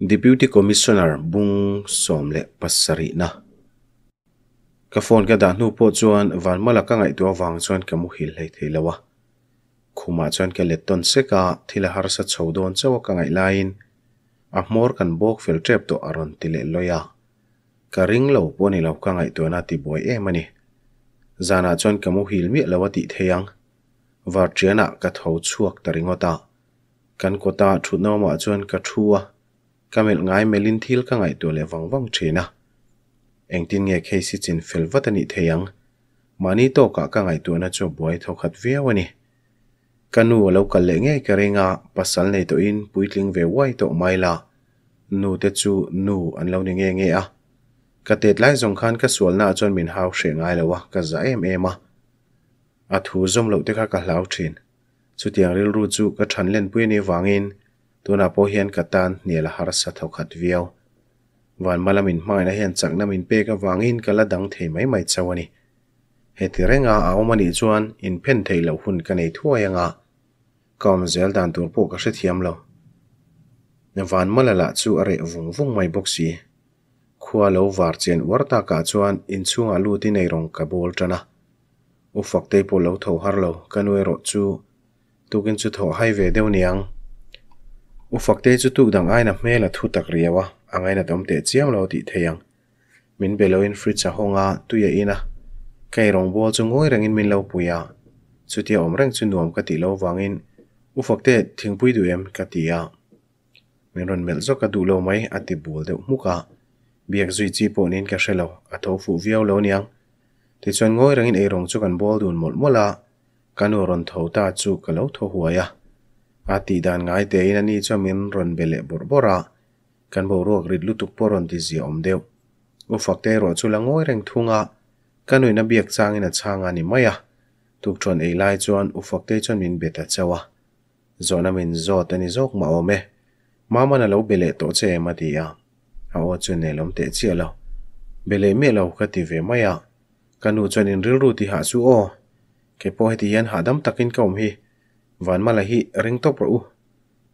Deputy Commissioner Bung Somle Pasarina. Kafon ka dan po chuan van malaka ngai tua wang chuan ka muhil hei theilawa. Khuma chuan ka letton seka thila har sa chodon chawa ka ngai lain. A mor kan bok fel trep to aron tile loya. Ka ring lo po ni lo ka ngai tua na ti boy emani. Zana chuan ka muhil mi lawa ti theyang. Var triana ka thau chuak taringota. Kan kota thutna ma chuan ka thua kamel ngai melin thil ka ngai tu le wang wang thina engtin nge kheisi chin fel watani theyang mani to ka ka ngai tu na chu buai tho khat viawani kanu lo kal le nge ka renga pasal nei to in puitling ve wai to maila nu te chu nu an lo ni nge nge a à. ka tet lai zong khan ka sual na chon min hau she ngai lawa ka za em em a à. a à thu zom lo te kha ka hlau thin chu tiang ril ru chu ka than len pui ni wangin ตัวนาพเฮียนกัตันเนี่ยละฮารสัตว์ขัดเวียววันมาลามินไม่นะเห็นจากนามินเปกวางินกะละดังเทไม่ไม่เจ้าวนี่เหตุเร่งอาเอามันอีจวนอินเพนเทเหล่หุ่นกันในทั่วยังอาก็มเซลดันตัวพุกกระเสียมเราในวันมาละละจู่อะไรวุ่งวุ่งไม่บุกซีขวาเราวาร์เจนวอร์ตากาจวนอินชุงอาลูที่ในรงกระบอลจนะอุฟักเตปุเราถูฮาร์โลกันเวรจู่ตุกินจุดถูให้เวเดวเนียง u fakte chu tuk dang aina hmel là thu anh tak riawa angaina tom te chiam lo ti theyang min beloin fridge a honga tuya ina kai rong bo chu ngoi rangin min lo puya chutia om reng chu nuam ka ti lo wangin u thiên thingpui du em ka ti a min ron mel zo ka du lo mai ati bul de muka biak zui chi po nin ka shelo a tho fu viau lo niang ti chuan ngoi rangin ei rong chu kan bol dun mol mola nuông run tho ta chu lâu lo tho ya a ti dan ngai te in ani chamin ron bele bor bora kan bo ruak rit lutuk poron ti zi om deuh u fak te ro chu langoi reng thunga kanoi na biak chang in a changa ni maya tuk chon ei lai chuan u fak te chon min beta chawa zona min zot ani zok ma ome mama na lo bele to che ema ti a a o chu ne lom te chi lo bele me lo ka ti ve maya kanu chon in ril ru ti ha chu o ke po he ti yan ha dam takin kom hi van mala hi ring top ro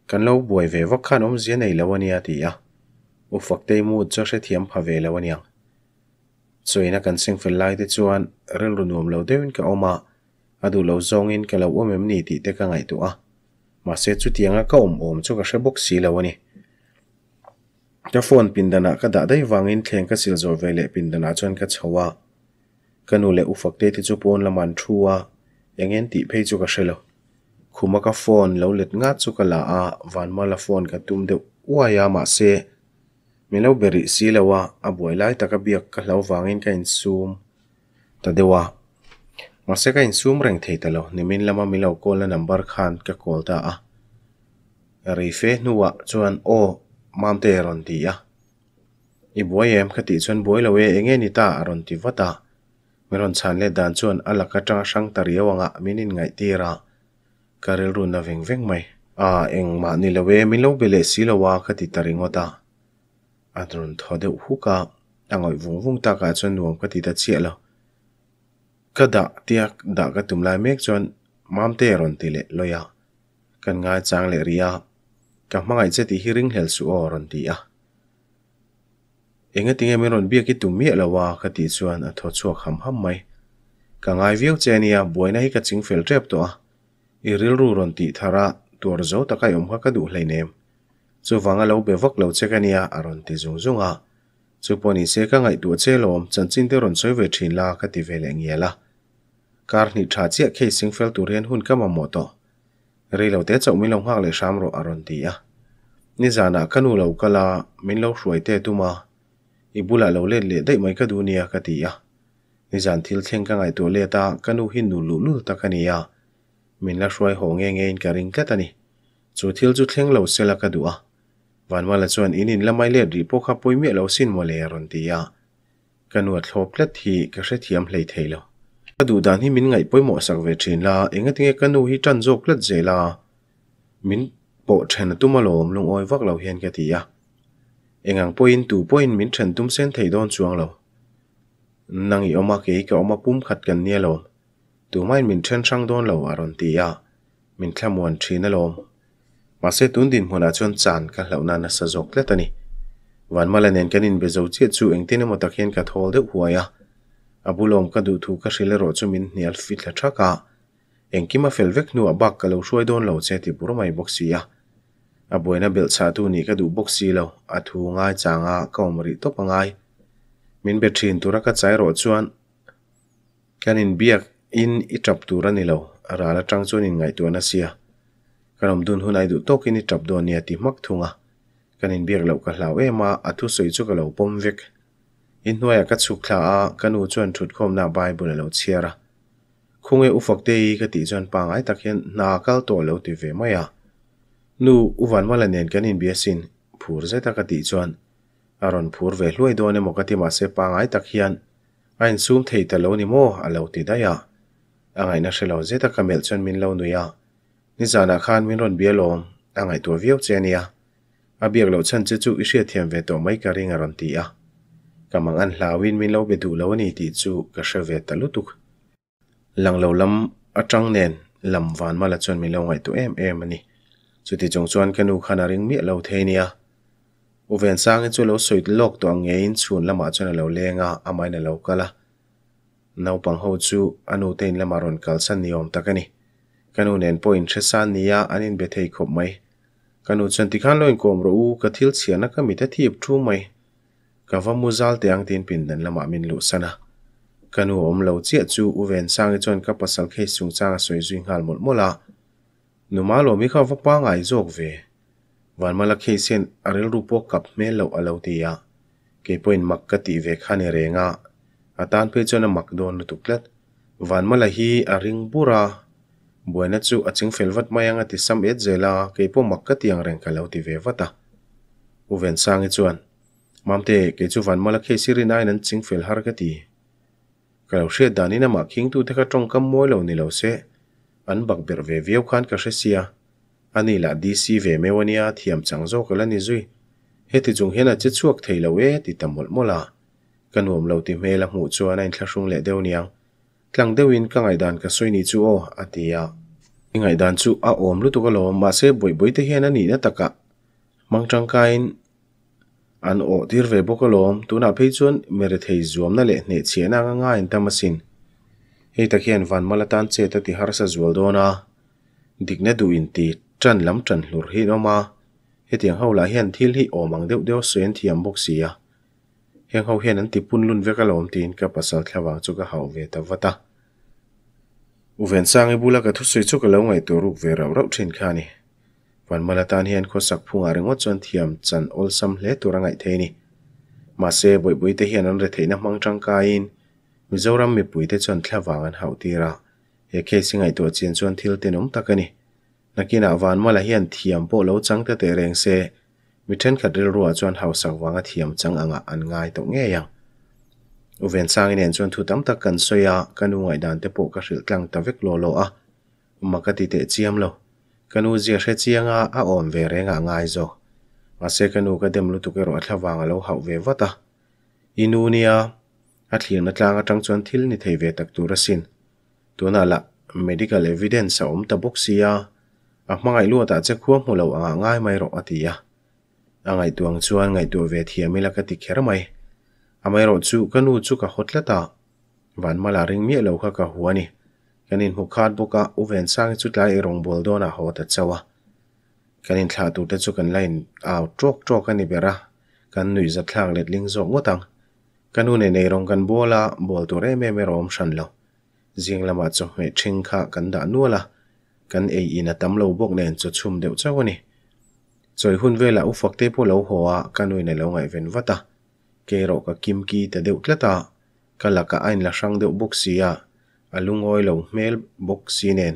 kan lo buai ve vak khan om zia nei lawania ti a à. à. u fak te mu cha she thiam pha ve lawania chuina kan sing fel lai te chuan rel runum lo deuin ka oma adu lo zong in ka lo om em ni ti te ka ngai tu a ma se chu tianga ka om om chu ka she bok si lawani ta phone pin pindana ka da dai wangin thleng ka sil zor vele pindana chuan ka chawa kanu le u fakte ti chu pon laman thuwa engen ti phei chu ka shelo คุมากับฟอนเราเล็ดงัดสุกลาอาวันมาละฟอนกับตุ้มเดวยวยามาเซะมีเราเบริสีเลวะาับวยไล่ตะกบียกกับเราวังเงินกันซูมตะเดวะมาเซกันซูมเร่งเทตลอดนิมินลามามีเราโกนละนัมเบาร์คันกับโกลตาอารีเฟนัวชวนโอมามเตอรอนตีอาอีบวยเอ็มคติชวนบวยเราเอเงีนิตาอรอนติวัตตาเมื่อรอนชันเล่ดันชวนอัลลักกะจ้าช่างตาเรียววังอ่ะมินินไงตีรา karel runa veng veng mai a eng ma ni lawe min lo bele si lawa kha ti taringota adrun thode huka angoi vung vung ta ka chon nuam ka ti ta chialo kada tiak da ka tumlai mek chon mamte ron tile loya kan nga chang le ria ka mangai che ti hiring hel su oron ti a enga tinga mi ron bia ki tummi lawa ka ti chuan a tho chuak ham ham mai ka ngai viu chenia buaina hi ka ching fel trep to a iril ru ron tih thara tuar zo takai om kha ka duh hlei nem chu wanga lo be vak lo chekania aron ti zung zunga chu poni se ka ngai tu che lom chanchin te ron soi ve thin la ka ti vele ngiela kar ni tha che khe sing fel tu ren hun kama mo to re lo te chau mi long hak le sham ro aron ti ya ni jana kanu lo kala min lo hruai te tuma ibula lo le le dai mai ka nia ka ti ya à. ni jan thil theng ka ngai tu le ta kanu hin nu lu lu ta ka ni ya mình min la hruai ho nge nge in ka ring tlet ani chu thil chu thleng lo sela ka du a vanwa la chuan in in lamai le ri po thì poimi lo sin mo le ron cái ya kanwa thlop tlet hi ka hre thiam hlei theilo ka du dan hi min ngai poimo sak ve thin la enga tinge kanu hi tan jok tlet zela min po thena tumalom lung oi vak lo hian ka ti ya engang poin tu poin min thren tum sen thei don chuang lo nang mà oma cái ka mà pum khát kan nia lo tumain min then thang dawn lo a rawn ti a min thlamuan thin a lawm mase tun din hmunah chuan chan ka hlohna na sa zawk tlet ani van malanen kan in bezo chiah chu engtin emaw tak hian ka thawl deuh huai a a bulawm ka duh thu ka hrile raw chu min kia mà phải thaka engkima bắc cả lâu a don lâu chết hruai dawn mai bốc xì à. Abu a a buaina belchha tu cả ka bốc xì lâu, a à thu ngai changa ka awm rih top a ngai min be thin ra cả chai rồi chuan Cái in biếc. in i trap tu ra nilaw ara la trang chu nin ngai tu na sia karam dun hu nai du to kini trap do ni ati mak thunga kanin bir lo ka hlaw e ma athu soi chu in noya ka chu kha a kanu chuan thut khom na bible lo chiera ka ti chuan pa ngai tak hian na kal to ti ve maya nu u van mala nen ka ti chuan aron phur ve hluai do ne mokati ma se pa ngai tak hian ni mo alo ti da anh angai na hrelo zeta kamel chuan min lo nuia ni zana khan min ron bia lom angai tur viau chenia a biak lo chan chu chu i hria thiam ve to mai ka ring a ron ti a kamang an hlawin min lâu be du lo ni ti chu ka hre ve ta lutuk lang lo lam atang nen lam van mala chuan min lo ngai tu em em ani chu ti chung chuan kanu khana ring mi lo the nia u ven sang e chu lo soit lok to angein chhun lama chuan lo lenga amaina lo kala naupang ho chu anu tein lamaron kalsan ni awm tak ani kanu nen point thresan nia anin be thei khop mai kanu chan ti khan loin kom ro u ka thil chiana ka mita thiep thu mai ka va muzal te ang tin pin dan lama min lu sana kanu om lo chia chu u ven sang e chon ka pasal khe sung changa soi zui ngal mol mola numa lo mi kha va pa ngai jok ve van mala khe sen arel rupo kap me lo alo ti ya ke point mak ka ti ve khane renga atan pe chuan a mak dawn na tuk tlat van mala hi a ring bura buaina chu a ching fel vat mai anga ti sam et zela keipo makka tiang reng kalau ti ve vata u ven sang i e chuan mamte ke chu van mala khe sirin ai nan ching fel har ka ti kalau she dani na ma khing tu theka tong kam moi lo ni lo se an bak ber ve veu khan ka shesia ani la dc ve mewania thiam changzo kala ni zui heti chung hena che chuak theilo e ti tamol mola kan hum lo tim hmel a hmuh chuan a in thlahhrung leh deuh niang tlang deuhin ka ngai dan ka soini chu aw a ti a i ngai dan chu a awm lu tuka lo ma se buibui te hian a nih na taka mang tangkain an awh tir ve bawk a lawm tuna phei chuan mere thei zuamna leh hne chiahna anga nga in tamasin hei tak hian van malatan che ta ti har sa zual dawna dikna du in ti tran lam tran hlur hi noma hetiang la hian thil hi awm ang deuh deuh suan thiam bawk si a à heng ho hian an tipun lun veka các om tin ka pasal thlawang chu ka hau ve ta u uven sang bu e bula ka thứ sei cho các lo ngày tur ruk về rau rau thin khani van malatan hian kho sak phung arengo chon thiam chan ol sam hle turangai theini ma se boi boi te hian an re theina mang trăng in tang kain mizoram mi pui te chon thlawang an hau tira he khe singai to chen chon thil te nom takani nakina van mala hian thiam lâu lo changta tề reng se mithen khatril ruwa chuan hausa wanga chẳng chang anga an ngai nghe nge yang uven sang in chuan thu cần tam tak kan soya kanu ngai dan te po ka hril tlang ta vek lo lo a maka ti te chiam lo kanu zia hre chianga a om ve renga ngai zo ma se kanu ka dem lu tu về vất à lo hau ve wata inunia a thliang na tlang atang chuan thil ni thei ve tak tura sin tuna la medical evidence a om ta boxia a hmangai luata che khuam hulo anga ngai mai ro atia ngay tuang chuan ngay tuang ve thia mi laka ti kera mai. Amay ro chu kanu chu ka hot la ta. Van ma la ring mie lau ka ka hua ni. Kanin hu kaat bu ka u ven sang chut lai e rong bol do na hoa ta chawa. Kanin tla tu ta chukan lai n ao ka ni bera. Kan nui za tlaang let ling zo ngotang. Kanu ne ne rong kan bo la bol tu re me me ro om ka kan da nua la. Kan ee ina tam lau bok nen cho chum deo choi hun vela u fakte po lo hoa này na lo ngai ven wata kê ro cả kim ki te deu tlata là cả ain là sang bốc ngôi deu boxia à, alungoi lo mel boxinen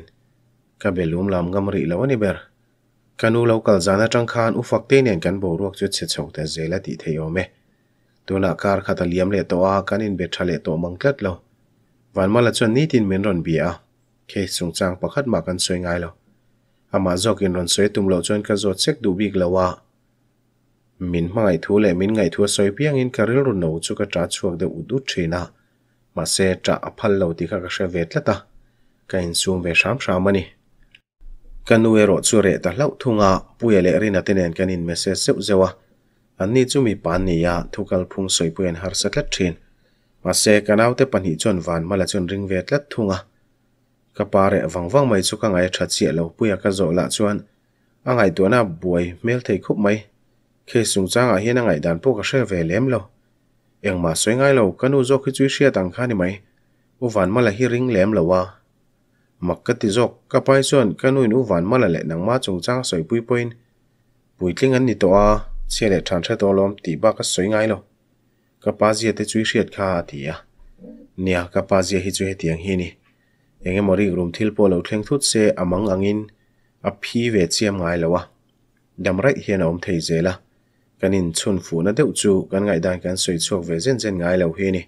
ka belum lam gam ri lo ni ber kanu lo kal jana trăng khan u fakte nen kan bo ruak chu che chho te zela ti theyo me tuna kar khata liam le to a kanin be thale to mang tlat lo van mala chon ni tin men ron bia ke sung chang pakhat ma kan soi ngay lo ama zawk in ron soi tum lo chuan ka zawt sek du bik lawa min hmangai thu le min ngai thu soi piang in karil run no chu ka tra chuak de ut ut thina ma xe tra aphal lo ti kha ka she vet la ta ka in sum ve sham sham ani kanue ro chu re ta lau thunga puya le rina tenen kan in message seu zewa anni chu mi pan ni ya thukal phung soi puyan har sa tla thin ma se kanau te pan hi chon van mala chon ring ve tla thunga ka par e vắng wang mai chu ka ngai tha chi lo puya ka zo la chuan à ngai tuổi na buai mel thei khúc mấy, khi sung trang a hiên a ngai dan po xe về lém lâu, lo mà ma soi lâu, lo kanu zo khi chu shia tang kha ni mai u van mala hi ring lém lâu wa mặc cái tí dọc các bài chuẩn các nuôi nụ ván mà là lệ nắng má trùng trang xoay bùi bùi bùi kinh ngân nì tổ à xe lệ tràn xe tổ lòm tí ba các sợi ngay lâu, các bà dìa tế chú xe khá thì à nè các bà dìa hi chú ý tiếng hi nì เองมอริกรุมทิลโพลเคร่งทุดเซอมังอังอินอภีเวชเซียมไงละวะดัมไรเฮียนอมเทยเจละกันอินชนฟูนัดเดือดจูกันไงดังกันสวยชกเวเจนเซนไงละเฮนี่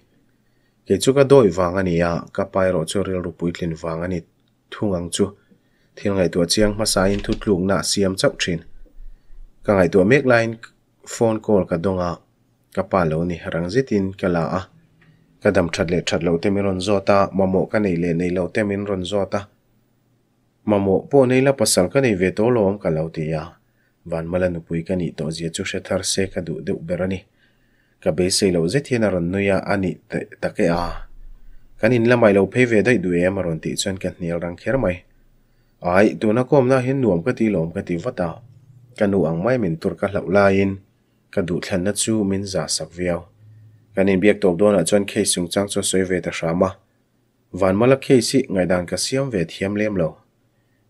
เกจูก็ดอยวางอันนี้อะกับไปรอเจอเรือรูปุยลินวางอันนี้ทุ่งอังจูที่ไงตัวเชียงมาสายอินทุดลุงน่าเสียมจับชินกันไงตัวเมกไลน์ฟอนคอลกับดงอะกับป้าเหล่านี้รังสิตินกันละอ่ะ cái đầm kadam thatle thatlo temin ron zota ta ka nei le nei lo temin ron zota mamo po nei la pasal ka nei ve to lo om ka lo ti ya van mala nu pui ka ni to zia chu she thar se ka du de berani ka be se lo ze thina ron nu ya ani ta cái a kanin lamai lo phê ve đây du em ron ti chen ka nial rang kher mai ai tu na kom na hin nuam ka ti lom ka ti vata ka nu ang mai min tur ka hlau lain ka du thlan na chu mình giả sak viau kan in biak tawp dawnah chuan khei sungchang chu sawi ve ta hrama vanmala khei si ngaidan ka siam ve thiam lem lo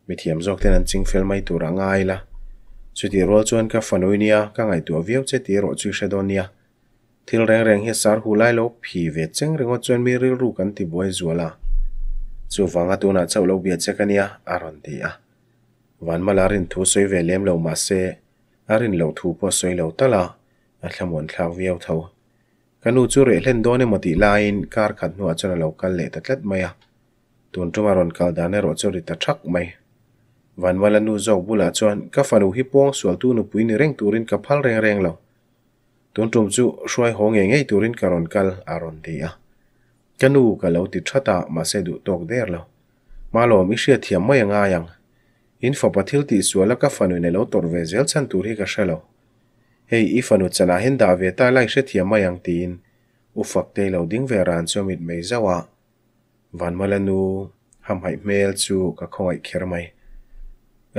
mithiam zawk ten an chingfel mai tur anga ai la chuti rol chuan ka fanoi nia ka ngai tu chết che rồi ro chu đón nia thil reng hết hi sar hulai lâu phi về ve cheng rengo chuan mi ril ru kan ti boi zuala chu wanga biết chắc lo bia che kania aron ti a vanmala rin thu soi ve lem lo ma se arin lâu thu po soi lo tala a muốn thlau viau tho kanu chu re hlen dawn emaw tih lain car khat hnuah chuan a lo kal leh ta tlat mai a tun tuma rawn kal dan erawh chu rita thak mai vanwala nu zawk bulah chuan ka fanu hi pawng sual tu nu pui ni reng turin ka phal reng reng lo tun tum chu hruai haw nge ngei turin ka rawn kal a rawn ti a kanu ka lo ti thata ma se du tok der lo ma lo mi hria thiam mai anga yang in fa pathil ti suala ka fanu ne lo tor ve zel chan tur hi ka hrelo hei ifanu chana hin da ve ta lai hre thiam mai ang tin u fak te lo ding ve ran chu mit mei zawa van malanu ham hai mel chu ka khoi kher mai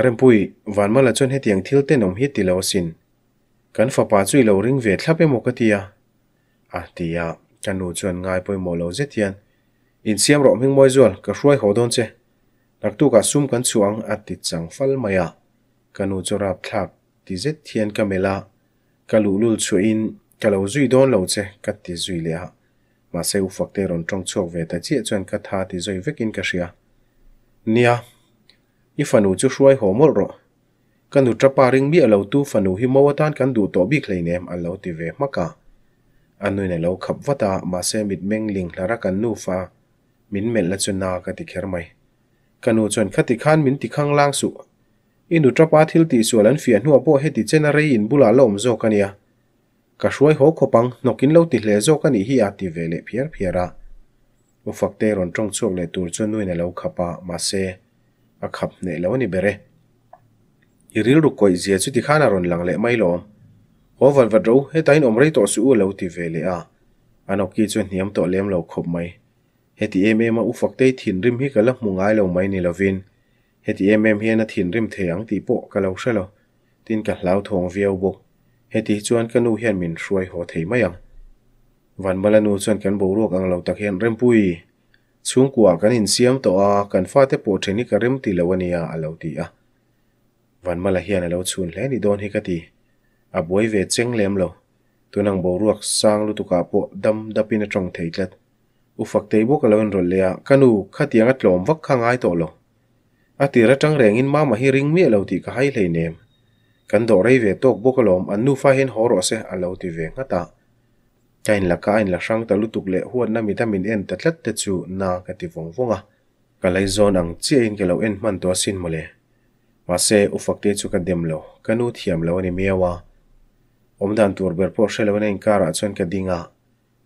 rempui van mala chon he tiang thil te nom hi ti lo sin kan fa pa chu lo ring ve thlape mo ka tia a tia kan nu chuan ngai poi mo lo je tian in siam ro ming moi zual ka hruai ho don che nak tu ka sum kan chuang at ti chang fal maya kanu chorap thlak ti zet thian ka mela ka lu lul chu in ka lo zui don lo che ka ti zui le ha ma se u fak te ron trong chuak ve ta chi chuan ka tha ti zoi vekin ka ria nia i fanu chu hruai homol ro kan du trapa ring bi alo tu fanu hi mawatan kan du to bi khleinem alo ti ve maka anui ne lo khap wata ma se mit meng ling lara kan nu fa min mel la chu na ka ti kher mai kanu chuan khati khan min ti khang lang su inu trapa thil ti sual an fian hnuah pawh heti chena rei in bula lawm zawk ania ka hruai ho khawpang nokin lo ti hle zawk ani hi a ti ve leh phiar phiar a ufakte ron tawng chawk le tur chu nuin a lo khapa mase a khap ne lo ani bere iril ru koi zia chu ti khana ron lang le mai lawm ho van vadro hetain omrei to su u lo ti ve le a anok ki chu hniam to lem lo khop mai heti em em a ufakte thin rim hi kala hmungai lo mai ni lovin heti em em hian a thin rim theang ti pawh ka lo hrelo tin ka hlau thawng viau bawk heti chuan kanu hian min hruai haw thei mai ang van malanu chuan kan boruak ang lo tak hian rempui chung kwa kan in siam to a kan fa te pawh theni ka rem ti lo ania a lo ti a van mala hian a lo chun hle ni don hi ka ti a buai ve cheng lem lo tunang boruak sang lu tuka pawh dam dapin a tong thei tlat u fak te bu ka lo en rol lea kanu khatianga tlom vak khangai to lo rèn in rengin mà hi ring mi lo ti ka hai lei nem kan do về ve tok bokalom anh nu fa hen horo se an lo ti ve ngata kain cái anh là sang ta tục le huan na mi damin en ta tlat te chu na cái ti vong à, ka lấy zon ang chi in ke lo en man to sin mole ma se u fak te chu ka dem lo kanu thiam lo ni mewa om dan tur ber por shelo nen kara chon ka dinga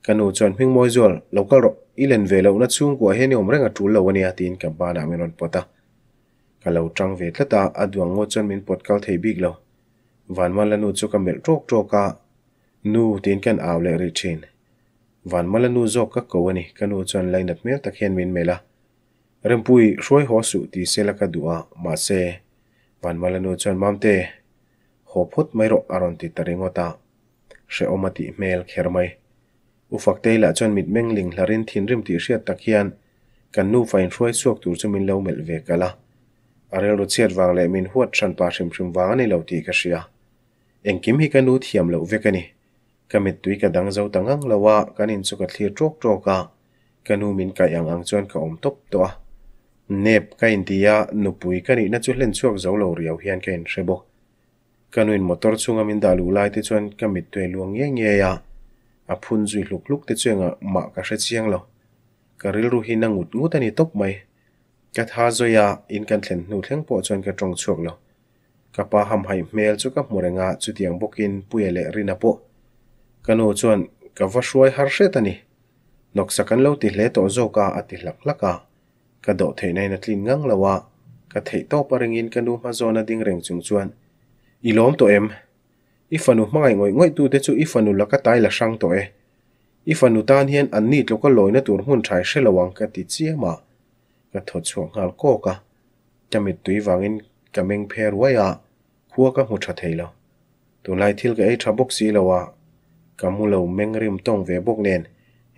kanu chon hming moi zol lokal ro ilen ve lo na chung ko he ni om renga tu anh ni à. à à tin ka ba na menon pota ka lo tang ve tla ta aduang ngo chon min pot kal thei bik lo van ma lanu chu ka mel trok trok ka nu tin kan aw le ri thin van ma lanu zo ka ko ani kanu chon lai nat mel tak hen min mela rempui hroi ho su ti sela ka dua ma se van ma lanu chon mam te ho phut mai ro aron ti taringota she omati mel kher mai ufak te la chon mit mengling larin thin rim ti hriat tak hian kan nu fain hroi suak tur chu lâu mệt về ve kala a rel ruchiat wang le min huat than pa thrim thrim wang ani lo ti ka hria engkim hi kanu thiam lo ve kani kamit tui ka dang zo tangang lawa kanin chu ka thlir tok tok ka kanu min ka yang ang chuan ka om top to a nep ka india nupui kani na chu hlen chuak zo lo riau hian ka in rebo kanuin motor chunga min dalu lai te chuan kamit tui luang ye nge ya à. a à phun zui luk luk te chuenga ma ka hre chiang lo karil ru hi na ngut ngut ani top mai ka tha zoya in kan thlen hnu thleng pawh chuyện ka tawng chuak lo ka pa ham hai mel chu ka hmurenga chutiang bukin puiale rina pawh kanu chuan ka vahruai har hret ani noksa kan lo ti hle tawh zo ka lắc lắc hlak laka độ dawh này na tlin ngang lowa ka thei tawp a ringin kanu hma zawna ding rèn chung chuan i lawm to em ifanu fanu hmangai ngoi ngoi tu te chu i fanu laka tai la hrang to e i fanu tan hian an ni tluka loina tur hmun thai cái ka ti chiama ka tho chuang ngal ko ka chami tui wangin kameng pher waya khuwa ka mu tha theilo tu lai thil à, ka ei tha bok si lawa kamu lo mengrim tong ve bok nen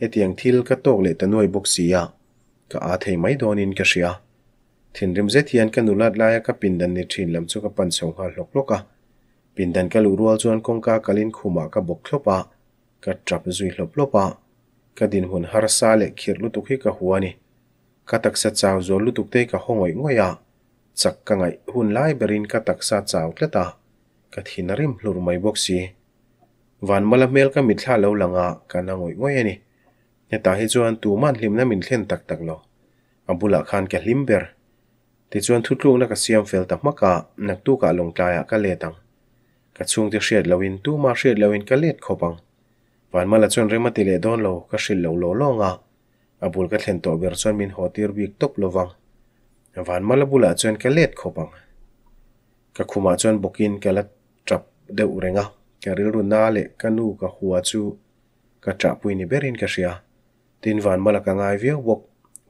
hetiang thil ka tok le tanoi bok si ya ka a thei mai donin ka shia thin rim ze thian ka nulat laia ka pindan ni thin lam chu ka pan song ha lok loka à. pindan ka lu rual chuan kongka kalin khuma ka bok thlopa ka à. trap zui hlop lopa ka din hun har sa le khir lu tukhi ka huani กตักสะจาวโจลุตุกเตกห้องไหวง่อยาจักกังไงหุ่นไล่บรินกตักสะจาวเลตากะทินริมหลุดไม่บกซีวันมาละเมลก็มิดชาเลวหลังอ่ะกันนงไหง่อยนี่เนตาเฮจวนตูมันลิมน่ะมินเขนตักตักหลออบุลักขันกกลิมเบอร์ติจวนทุตลุงนักเสียมเฟลตักมากะนักตู้กะลงกายกะเลตังกะช่วงที่เชียดเลวินตู้มาเชียดเลวินกะเลตขบังวันมาละจวนเรมติเลดอนโลกะชิลเลวโลล่องอ่ะ a bul ka thlen tawh ber chuan min hawtir bik top lovang van mala bula ah chuan ka let khopang ka khuma ah chuan bokin kala trap deuh renga ka ril ru na le ka nu ka hua chu ka tra puini berin ka hria tin van mala ka ngai viau bok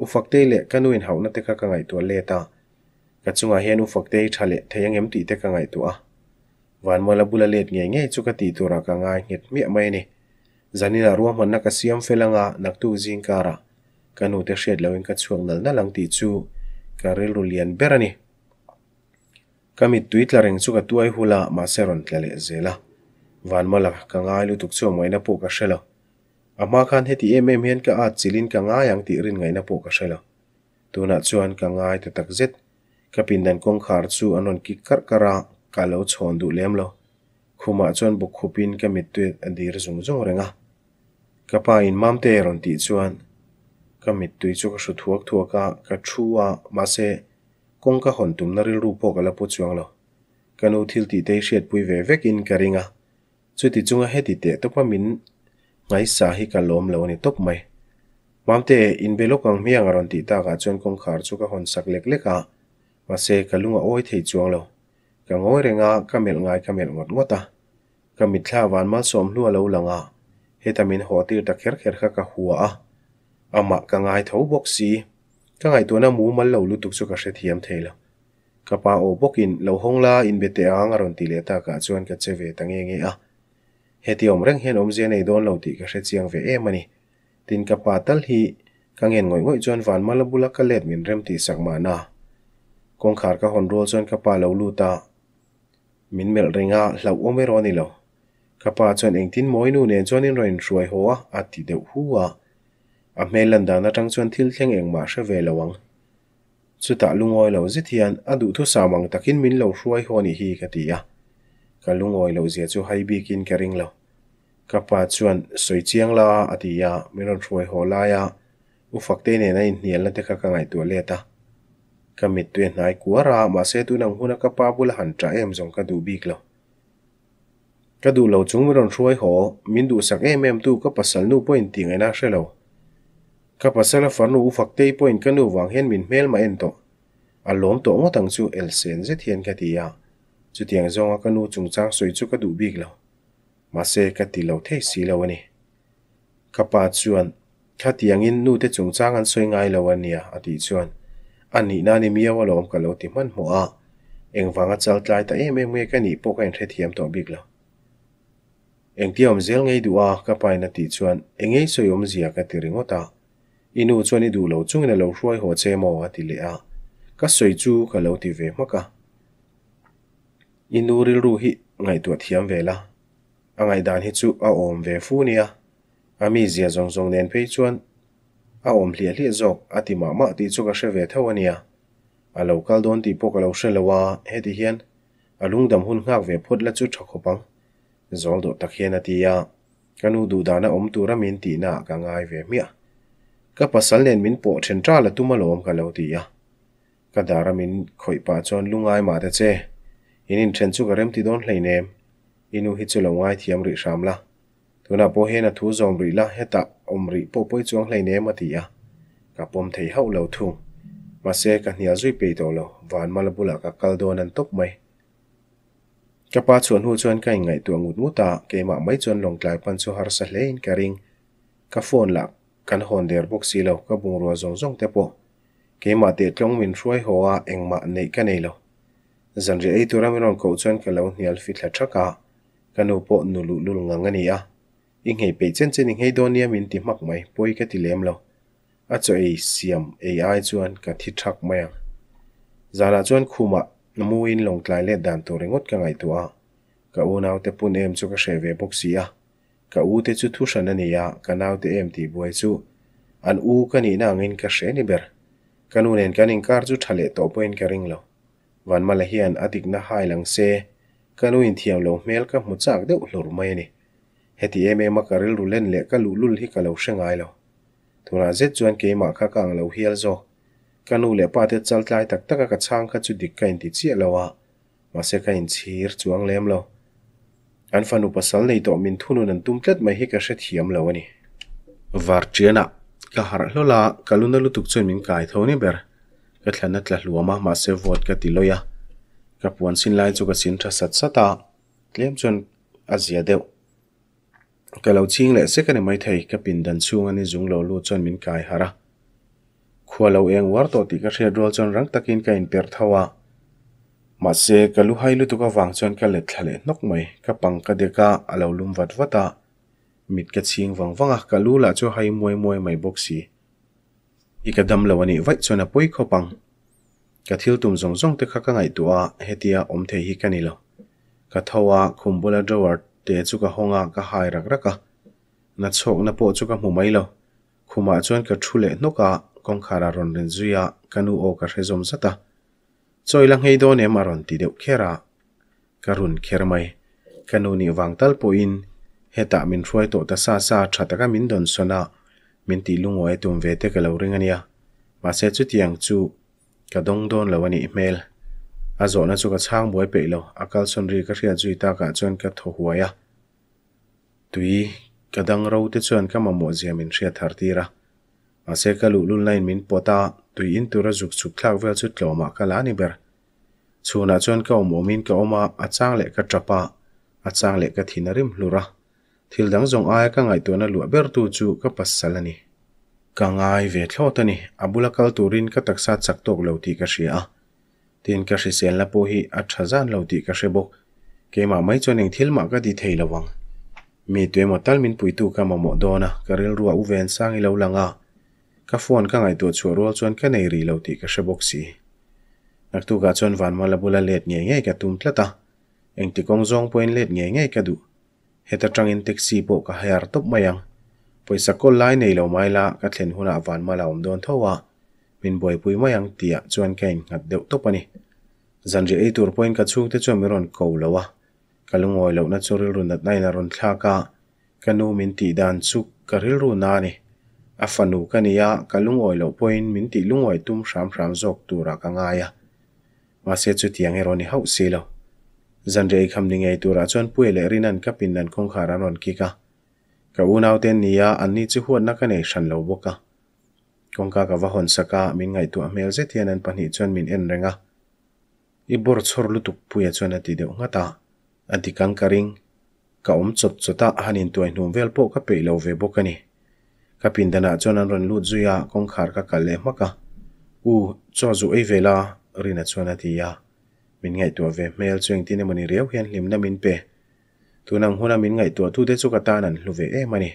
ufak te le ka nuin hauna te ka ka ngai tu le ta ka chunga hian ufak te thale theyang em ti te ka ngai tu a van mala bula let nge nge chu ka ti tura ka ngai nget mi mai ni zanina ruwa man na ka siam felanga ah naktu jing kara kan ute hriat lo in ka chuang nalh lang tih chu ka rel ru lian ber ani kamit tui tlareng chu ka tuai hula ma seron tlale zela van mala ka ngai lu tuk chu moina po ka shela. ama khan heti em em hian ka a chilin ka ngai ang ti rin ngai na po ka hrelo tuna chuan ka ngai te tak zet ka pindan kong khar chu anon ki kar kara ka lo chhon du lem lo khuma chuan buk khupin ka mit tu adir zung zung renga kapa in mam te ron ti chuan ka mit tui chu ka hru thuak thuak a ka thu a ma se kong ka hon tum na ril ru pawk ala pu chuang lo kanu thil ti te hriat pui ve vek in ka ringa chu ti chunga he ti te topa min ngai sa hi ka lom lo ni top mai mamte in belo kang miang aron ti ta ka chuan kong khar chu ka hon sak lek lek a ma se ka lunga oi thei chuang lo ka ngoi renga ka mel ngai ka mel ngot ngota ka mithla wan ma som hlua lo langa hetamin hotir ta kher kher kha ka huwa a ama ka ngai tho bok si ka ngai tu na mu mal lo lu tuk chu ka hre thiam theila ka pa o bok in lo hong la in be te ang aron ti le ta ka chuan ka cheve tange nge a he ti om reng hen om je nei don lo ti ka hre chiang ve em ani tin ka pa tal hi ka ngen ngoi ngoi chuan van malabula ka let min rem ti sak ma na kong khar ka hon rol chuan ka pa lo lu ta min mel renga hlau ome ro ni lo ka pa chuan engtin moinu ne chuanin roin hruai hoa a ti deuh huwa a à, hmelan dan atang chuan thil thleng engmah hre ve lo ang chutah lungoi lo zet hian a duh thu samang takin min lâu hruai hawni hi ka ti cả ka à. lungoi lâu zia cho hai bikin ka ring lâu, cả pa chuan soi chiang la a ti a miron hruai ho la ya u fak te ne na in hnial na te kha ka ngai tu le ta ka mit tu hnai kuara ma se tu nang huna ka pa bul han tra em zong ka du bik lo ka du chúng chung miron hruai ho mình du sak em em tu ka pasal nu point ai ena xe lâu. ก้าพเจ้าฝันว่าักเตยพ่อเองก็นึกว่งเห็นมินเมลมาเอ็นโตอารมณ์ตัวมั่ตั้งชื่อเอลเซนเซทียนกัติยาจุดเที่ยงจงกันนู่จงจางสวยชุกดูบีกแล้วมาเซกัติเราเทสีแล้ววันนี้ก้าพเจ้าข้าเทียังอินนู่เตจงจางอันสวยงามแล้ววันนี้อาทิตย์ชวนอันนี้นานิมีอว่าเราอกันเราติมันหัวเองฟังอาจารใจแต่เอ๊ะเมื่อกันนี้พวกเองเที่ยมตัวบีกแล้วเองเที่ยวมเซลไงดูอ่ะข้าไปนัดติดชวนเองไงสวยมเสียกัติริงอ่าต้อ inu chuan du lo chungin a lo hruai ho che maw a ti le a ka soi chu ka lo ti ve maka inu ril ru hi ngai tu thiam vela a ngai dan hi chu a om ve fu nia ami zia zong zong nen pei chuan a om hlia hlia zok a ti ma ma ti chu ka she ve thawania a lo kal don ti po ka lo she lawa he ti hian a lungdam hun ngak ve phut la chu thakhopa zol do takhian atia kanu du dana om tura min ti na ka ngai ve mia ka pasal nen min pawh then tra la tuma lawm ka lo ti a ka dara min khoi pa chon lungai ma te che in in then chu ka rem ti don hlei nem inu hi chu lo ngai thiam ri ram la tuna po he na thu zom rỉ la heta om ri po poi chuang hlei nem a ti a ka pom thei hau lo thu ma se ka hnia zui pe to lo van malabula ka kal don an mây, mai ka pa chuan hu chuan ka ngai tu ngut nguta ke ma mấy chuan long tlai pan chu har sa hlein ka ring ka phone lạc kan hon der bok si lo ka bung ruwa zong zong te po ke ma te tlong min ruai ho a eng ma nei ka nei lo zan ri ei tura min on ko chuan ka lo hnial fi thla thaka kanu po nulu lul nga ngani a i ngei pe chen chen ngei do nia min ti mak mai poi ka ti lem lo a cho ei siam ei ai chuan ka thi thak mai zara chuan khuma namu in long tlai le dan to rengot ka ngai tua ka u naw te pun em chu ka sheve boxia ka u te chu thu sana ni ya ka nau te em ti buai chu an u ka ni na angin ka she ni ber kanu nen kan in chú thà thale to poin ka ring lo van mala hian adik na hai lang se kanu in thiam lo mel ka mu chak deuh hlur mai ni thì em em ka ril rulen le ka lu lul hi ka lo shengai lo thuna zet chuan ke ma kha kang lo hial zo kanu le pa te chal tlai tak tak ka chang kha chu dik ka in ti chi lo wa ma se ka in chú anh lem lo an fanu pasal nei to min thunun an tumtlet mai hi ka hre thiam lo ani var chiana ah. ka har hlola kaluna lutuk chun min kai thoni ber ka thlana tla hluama ma se vot ka tiloya ka puan sin lai chu ka sin tha sat sata ah. tlem chon azia deu ka lo ching le se ka ne mai thei ka pin dan chung ani zung lo lu chon min kai hara ah. khua lo eng war to ti ka hre rol chon rang takin ka in per thawa ma se ka lu hai lu tu ka wang chuan ka let thale nok mai ka pang ka deka alo vật wat wata ah. mit ka ching vàng, wanga ah ka lu la chu hai moi moi bốc boxi i ka đâm lo ani vậy cho a poi kho pang ka thiếu tum zong zong te kha ka ngai hết hetia om the hi kani lo ka thowa ah, khumbula drawer te chu ka honga ka hai rak raka na chok na po chu ka mu mai lo khuma chuan ka thule noka kongkhara ron ren zuya kanu o ka hrezom zata ซอยลังเฮโดเนมารอนตีเดวเคระกรุณเคร์ไมคานูนิวังตัลปอินเฮตามินรวยตัวตาซาซาชาตกามินดอนสนามินตีลุงวอเตุมเวทเกลลวริงเนียมาเซจุดยังจูกระดงดอนเลวันอีเมลอาโจนัสุกช่างบวยไปโลอากาลสนรีกเรียจุยตากาจวนกระทหัวยาตุยกระดังเราติจวนกามาโมเซียมินเชียทาร์ตีระ a se ka lu lun lain min pota tui in tura zuk chuk thlak vel chut tlo ma ka lani ber chuna chon ka omo min ka oma achang le ka trapa achang le ka thinarim hlura thì dang zong ai ka ngai tuna lu ber tu chu ka passalani ka ngai ve thlo tani abula kal turin ka taksa chak tok lo ti ka shia tin ka shi sen la po hi a thazan lo ti ka shebo ke ma mai choning thil ma ka di thei lawang mi tuemo tal min puitu ka mamo dona karil ruwa uven sang lâu lo langa ka phone ka ngai tu chu ro chon ka nei ri lo ti ka she boxi nak tu ga chon van ma la bula let nge nge ka tum tla ta eng ti kong zong point let nge nge ka du he ta tang in taxi ka hayar top mayang poisa ko lai nei lo mai la ka thlen huna van ma la wa min boy pui mayang tia chon ka ing ngat deu top ani zan ri ei tur ka chu te chu meron ko lo wa ka lung oi na chu ri run na run thla ka kanu min ti dan chu ka ril ru ni a fanu ka ni a ka lungoi lo pawhin min tih lungoi tum hram hram zawk tura ka ngai a mahse chu tiang erawh ni hauh si lo zanrei kham ni tu ra chuan pui le rin an ka pin an kawngkhar an rawn kik a ka unau ten ni a an ni chu huatna ka nei hran lo bawk a kawngka ka va hawn saka min ngai tu a hmel zetian an pahnih chuan min en renga i bor chhor lutuk pui a chuan a ti deuh ngata a ti kang ka ring ka awm chawp chawta hanin tuai hnum vel pawh ka peilo ve bawk a ni các kapin dana chuan an ron lut zuya kawngkhar ka kal le hmaka u chaw zu ei vela rina chuan a tiya min ngai về mail mel chuang tin emani reu hian hlim na min pe tunang huna min ngai tua tu te chu ka tanan hluve e mani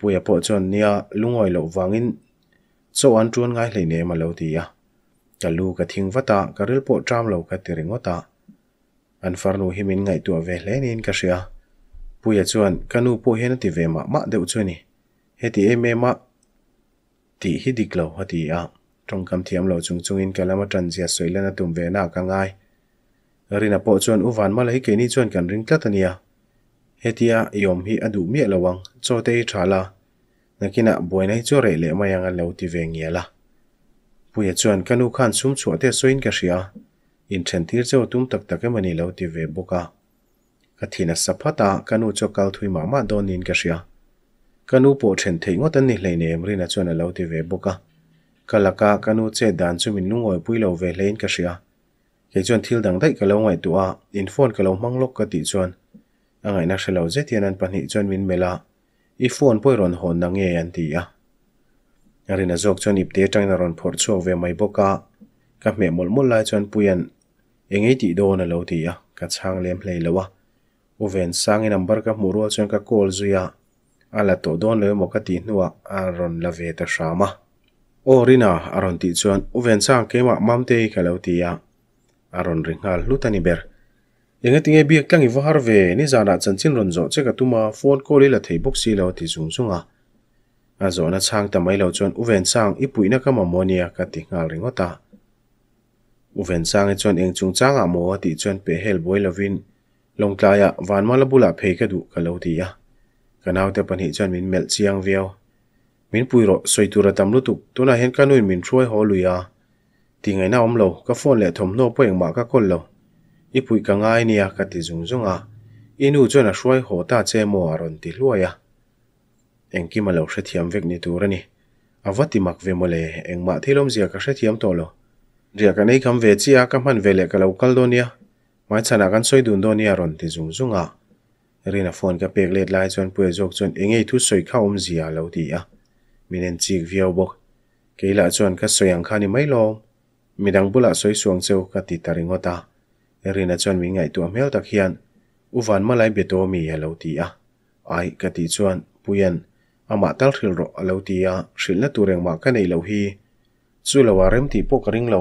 puya po chuan nia lungoi lo wangin chaw an chuan ngai hle ne ma lo tiya kalu ka ngót. vata karil po tram mình ka tiringota về farnu himin ngai tua à. hlenin ka hria puya chuan kanu po hian ti về ma ma đều chu ni thì em em a ti hi diklo hati a trong kam thiam lâu chung chung in kalama tran zia soilana tum ve na ka ngai rina po chuan uvan mala hi ke ni chuan kan ring tlat thì à, yom hi adu mi lawang chote hi thala nakina boinai chu re le mai ang lo ti ve ngiala puya chuan kanu khan sum chu te soin ka ria in lâu tir về bốc à, cái mani lo ti ve boka kathina saphata kanu chokal thui đón ma cái gì à kanu po chen thei ngo tan ni hlei ne emri na chuan alo ti ve boka kalaka kanu che dan chu min lungoi pui lo ve lein ka hria ke chuan thil dang dai ka lo ngai tu a in phone ka lo mang lok ka ti chuan angai na shelo je tian an pani chuan min mela i phone poi ron hon na nge an ti a arina jok chuan ip te tang na ron phor chu ve mai boka ka me mol mol lai chuan puyan engei ti do na lo ti a ka chang lem hlei lo wa uven sangin number ka murwa chuan ka call zuya ala to don le mo ka ti hnuwa a ron la ve ta shama o rina a ron ti chuan u ven sang ke ma mam te ka lo ti ya a ron ring hal lu tani ber yang tinge bi klang i var ve ni zana chan chin ron zo che ka tuma phone call la thei box si lo ti zung zunga a zo na chang ta mai lo chuan u ven sang i puina ka mamonia ka ti ngal ta. u ven sang e chuan eng chung changa à, mo ti chuan pe hel boi lovin longtlaya à, vanmala bula phei ka du ka lo à. ti ya kanau te pan hi chan min mel chiang veo min pui ro soi tura tam lu tuk tuna hen kanuin min throi ho luya ti ngai na om lo ka phone le thom no poeng ma ka kol lo i pui ka ngai nia ka ti zung zunga inu chona xoay ho ta à che mo aron ti luaya engki ma lo hrethiam vek ni tur ani avati mak ve mole engma thilom zia ka hrethiam to lo ria ka nei kham ve chia ka man vele ka lo kal donia mai chana kan soi dun donia ron ti zung à rena phone ka pek let lai chuan pue jok chuan engei thu soi kha om zia lo ti a minen chik viau bok keila chuan ka soyang khani mai lo midang bula soi suang cheu ka ti taringota rena chuan mi ngai tu mel tak hian uvan malai beto mi ya lo ti a ai ka ti chuan puyan ama tal thril ro alo ti a shilna tureng ma ka nei lo hi chu lawa rem ti pok ring lo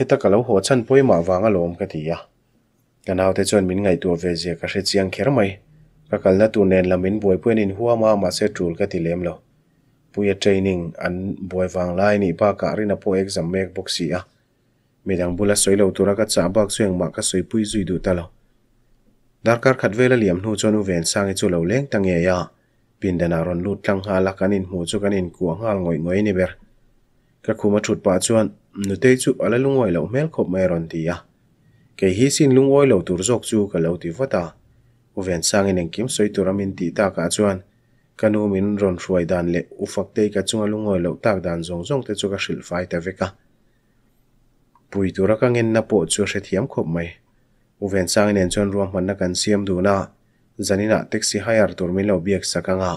heta ka lo ho chan poima wanga lom ka ti a Kanao te chon min ngai tu vezia ka she chiang kher mai. Ka kalna tu nen la min boi puen in hua ma ma se trul ka tilem lo. Puya training an boi vang lai ni pa ka rina po exam mek bok si a. Medang bula soi lo tura ka cha bak sueng ma ka soi pui zui du ta lo. Darkar khat vela liam nu chon u ven sang chu lo leng tang ye ya. Pindana ron lut tlang ha la kanin mu chu kanin kuang hal ngoi ngoi ni ber. Ka khuma thut pa chuan nu te chu ala lu ngoi lo mel khop mai ron ti ya. kei hi sin lung oi lo tur zawk chu ka lo ti ta, u ven sangin engkim soi turamin ti ta ka chuan kanumin ron hruai dan le ufak te ka chunga à lungoi lo tak dan zong zong te chu ka hril fai ta veka pui ra ka ngen na bộ chu hre thiam khop mày, u ven sangin en chuan ruam man na kan siam du na zanina taxi hayar turmin lo biak sakanga